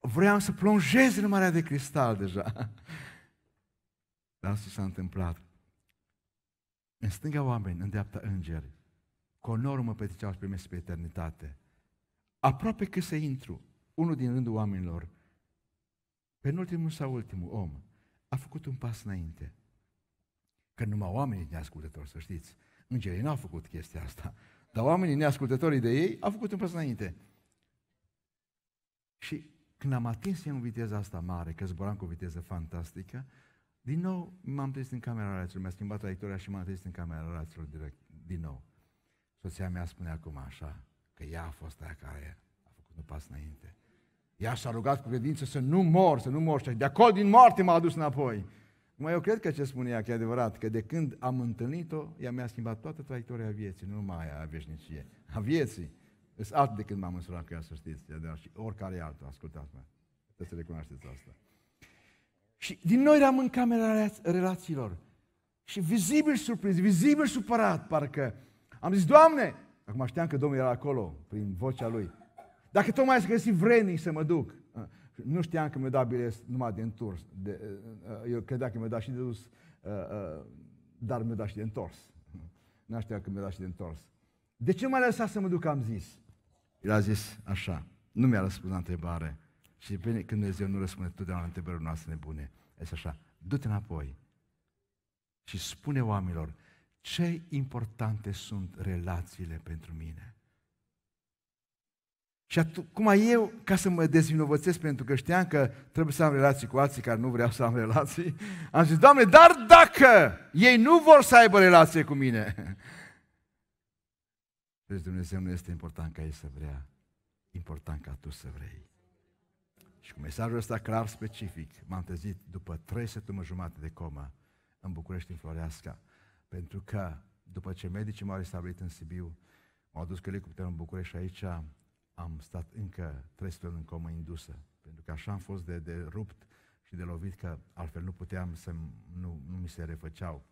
Vreau să plonjez în marea de cristal deja. Dar asta s-a întâmplat. În stânga oameni, în dreapta îngeri. Cu o normă petreceau și primesc pe eternitate. Aproape că să intru, unul din rândul oamenilor, penultimul sau ultimul om, a făcut un pas înainte. Că numai oamenii ne ascultători, să știți. Îngerii n-au făcut chestia asta. Dar oamenii neascultătorii de ei au făcut un pas înainte. Și când am atins eu în viteza asta mare, că zboram cu o viteză fantastică, din nou m-am trezit în camera raților, mi-a schimbat traiectoria și m-am trezit în camera raților direct, din nou. Soția mea spune acum așa, că ea a fost aia care a făcut un pas înainte. Ea s-a rugat cu credință să nu mor, să nu mor. Și de acolo din moarte m-a adus înapoi. Mă, eu cred că ce spune ea, că e adevărat, că de când am întâlnit-o, ea mi-a schimbat toată traiectoria vieții, nu numai a veșniciei, a vieții. Sunt alt de când m-am însurat cu ea, să știți, de și oricare altul, ascultați-mă, trebuie să recunoașteți asta. Și din noi eram în camera relațiilor. Și vizibil surprins, vizibil supărat, parcă. Am zis, Doamne, acum știam că Domnul era acolo, prin vocea Lui. Dacă tocmai să găsi vrenii să mă duc. Nu știam că mi-a dat bilet numai de întors. De, uh, uh, eu credeam că mi-a dat și de dus, uh, dar mi-a dat și de întors. Nu știam că mi-a dat și de întors. De ce m-a lăsat să mă duc, am zis? El a zis așa, nu mi-a răspuns la întrebare. Și bine, când Dumnezeu nu răspunde totdeauna la întrebările noastre nebune, este așa, du-te înapoi și spune oamenilor ce importante sunt relațiile pentru mine. Și acum eu, ca să mă dezvinovățesc pentru că știam că trebuie să am relații cu alții care nu vreau să am relații, am zis, Doamne, dar dacă ei nu vor să aibă relație cu mine? Deci Dumnezeu nu este important ca ei să vrea, important ca tu să vrei. Și cu mesajul ăsta clar, specific, m-am trezit după trei săptămâni jumate de comă în București, în Floreasca, pentru că după ce medicii m-au restabilit în Sibiu, m-au dus cu elicopterul în București aici, am stat încă trei săptămâni în comă indusă, pentru că așa am fost de, de rupt și de lovit că altfel nu puteam să nu, nu mi se refăceau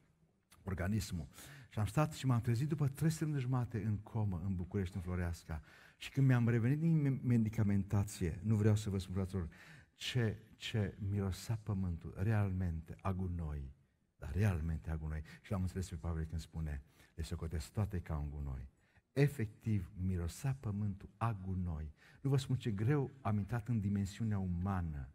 organismul. Și am stat și m-am trezit după trei săptămâni jumate în comă, în București, în Floreasca. Și când mi-am revenit din medicamentație, nu vreau să vă spun, fraților, ce, ce mirosa pământul, realmente, a gunoi, dar realmente a gunoi. Și l-am înțeles pe Pavel când spune, le socotesc toate ca un gunoi, efectiv mirosea pământul a gunoi. Nu vă spun ce greu am intrat în dimensiunea umană,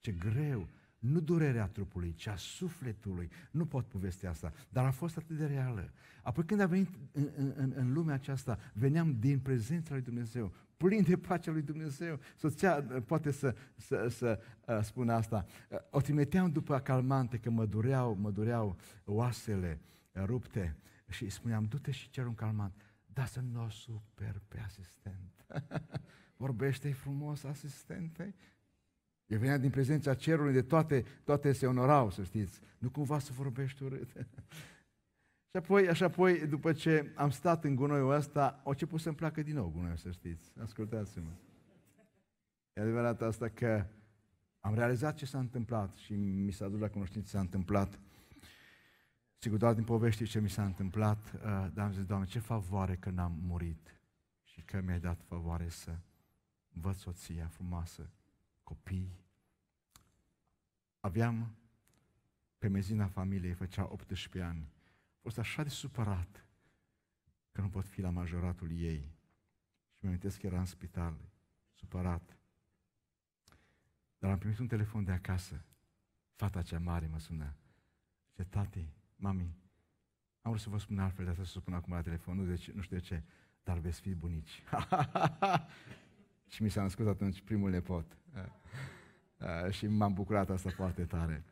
ce greu, nu durerea trupului, ci a sufletului. Nu pot povesti asta, dar a fost atât de reală. Apoi când a venit în, în, în lumea aceasta, veneam din prezența lui Dumnezeu, plin de pacea lui Dumnezeu. Soția uh, poate să, să, să uh, spună asta. Uh, o trimiteam după calmante că mă dureau, mă dureau oasele rupte și îi spuneam, du-te și cer un calmant dar să nu o super pe asistent. vorbește frumos asistentei. Eu venea din prezența cerului, de toate, toate se onorau, să știți. Nu cumva să vorbești urât. și apoi, așa apoi, după ce am stat în gunoiul ăsta, au început să-mi placă din nou gunoiul, să știți. Ascultați-mă. E adevărat asta că am realizat ce s-a întâmplat și mi s-a dus la cunoștință ce s-a întâmplat. Sigur, doar din povești ce mi s-a întâmplat, uh, dar am zis, Doamne, ce favoare că n-am murit și că mi-ai dat favoare să văd soția frumoasă, copii. Aveam pe mezina familiei, făcea 18 ani. A fost așa de supărat că nu pot fi la majoratul ei. Și mi amintesc că era în spital, supărat. Dar am primit un telefon de acasă. Fata cea mare mă sună. Zice, tati, mami, am vrut să vă spun altfel, dar să spun acum la telefon, nu, deci, nu știu de ce, dar veți fi bunici. și mi s-a născut atunci primul nepot. și m-am bucurat asta foarte tare.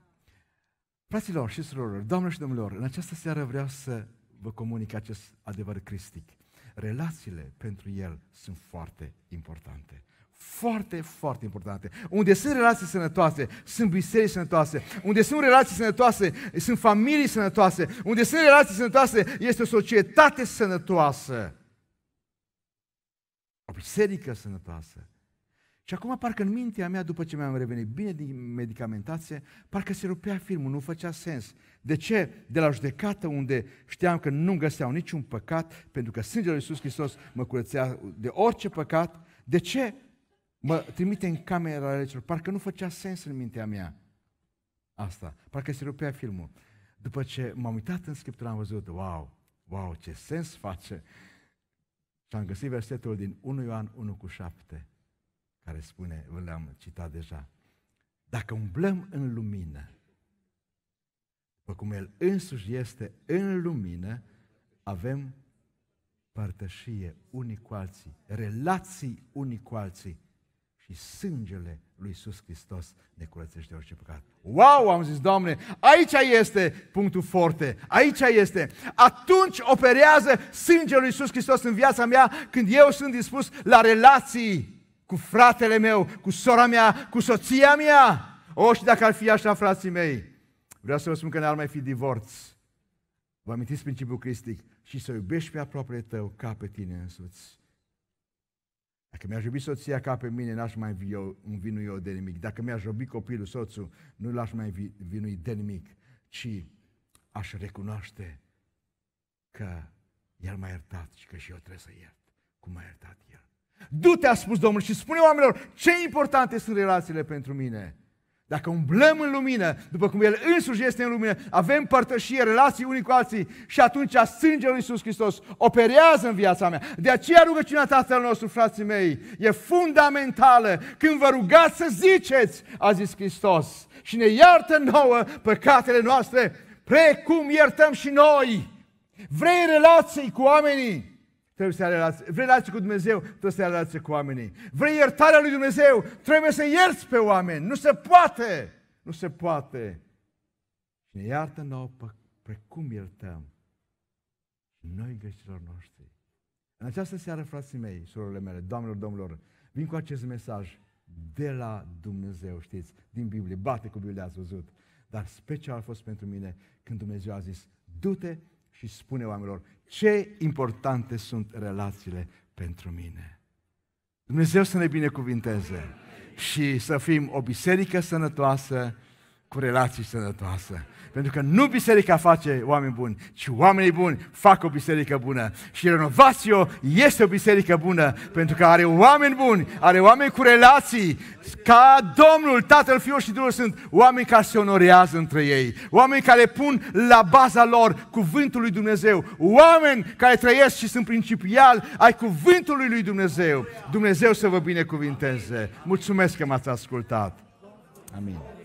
Fraților și surorilor, doamne și domnilor, în această seară vreau să vă comunic acest adevăr cristic. Relațiile pentru el sunt foarte importante foarte, foarte importante. Unde sunt relații sănătoase, sunt biserici sănătoase. Unde sunt relații sănătoase, sunt familii sănătoase. Unde sunt relații sănătoase, este o societate sănătoasă. O biserică sănătoasă. Și acum parcă în mintea mea, după ce mi-am revenit bine din medicamentație, parcă se rupea filmul, nu făcea sens. De ce? De la judecată, unde știam că nu găseau niciun păcat, pentru că sângele lui Iisus Hristos mă curățea de orice păcat. De ce? Mă trimite în camera regilor. Parcă nu făcea sens în mintea mea asta. Parcă se rupea filmul. După ce m-am uitat în Scriptură, am văzut, wow, wow, ce sens face. Și am găsit versetul din 1 Ioan 1 cu 7, care spune, vă l-am citat deja, dacă umblăm în lumină, după cum El însuși este în lumină, avem părtășie unii cu alții, relații unii cu alții și sângele lui Iisus Hristos ne curățește orice păcat. Wow, am zis, Doamne, aici este punctul forte, aici este. Atunci operează sângele lui Iisus Hristos în viața mea când eu sunt dispus la relații cu fratele meu, cu sora mea, cu soția mea. O, și dacă ar fi așa, frații mei, vreau să vă spun că n-ar mai fi divorț. Vă amintiți principiul cristic? Și să iubești pe aproape tău ca pe tine însuți. Dacă mi aș iubi soția ca pe mine, n-aș mai învinui eu de nimic. Dacă mi aș iubi copilul, soțul, nu l-aș mai vinui de nimic, ci aș recunoaște că el m-a iertat și că și eu trebuie să iert, cum m-a iertat el. Du-te, a spus Domnul, și spune oamenilor ce importante sunt relațiile pentru mine. Dacă umblăm în lumină, după cum El însuși este în lumină, avem părtășie, relații unii cu alții și atunci sângele lui Iisus Hristos operează în viața mea. De aceea rugăciunea Tatăl nostru, frații mei, e fundamentală. Când vă rugați să ziceți, a zis Hristos, și ne iartă nouă păcatele noastre, precum iertăm și noi. Vrei relații cu oamenii? Trebuie să ai relație. Vrei relație cu Dumnezeu, trebuie să ai relație cu oamenii. Vrei iertarea lui Dumnezeu, trebuie să ierți pe oameni. Nu se poate! Nu se poate! ne iartă nouă precum iertăm noi greșilor noștri. În această seară, frații mei, surorile mele, doamnelor, domnilor, vin cu acest mesaj de la Dumnezeu, știți, din Biblie. Bate cu Biblia, ați văzut. Dar special a fost pentru mine când Dumnezeu a zis, du-te și spune oamenilor ce importante sunt relațiile pentru mine. Dumnezeu să ne binecuvinteze și să fim o biserică sănătoasă, cu relații sănătoase. Pentru că nu biserica face oameni buni, ci oamenii buni fac o biserică bună. Și Renovatio este o biserică bună, pentru că are oameni buni, are oameni cu relații, ca Domnul, Tatăl, Fiul și Duhul sunt oameni care se onorează între ei, oameni care pun la baza lor cuvântul lui Dumnezeu, oameni care trăiesc și sunt principial ai cuvântului lui Dumnezeu. Dumnezeu să vă binecuvinteze. Mulțumesc că m-ați ascultat. Amin.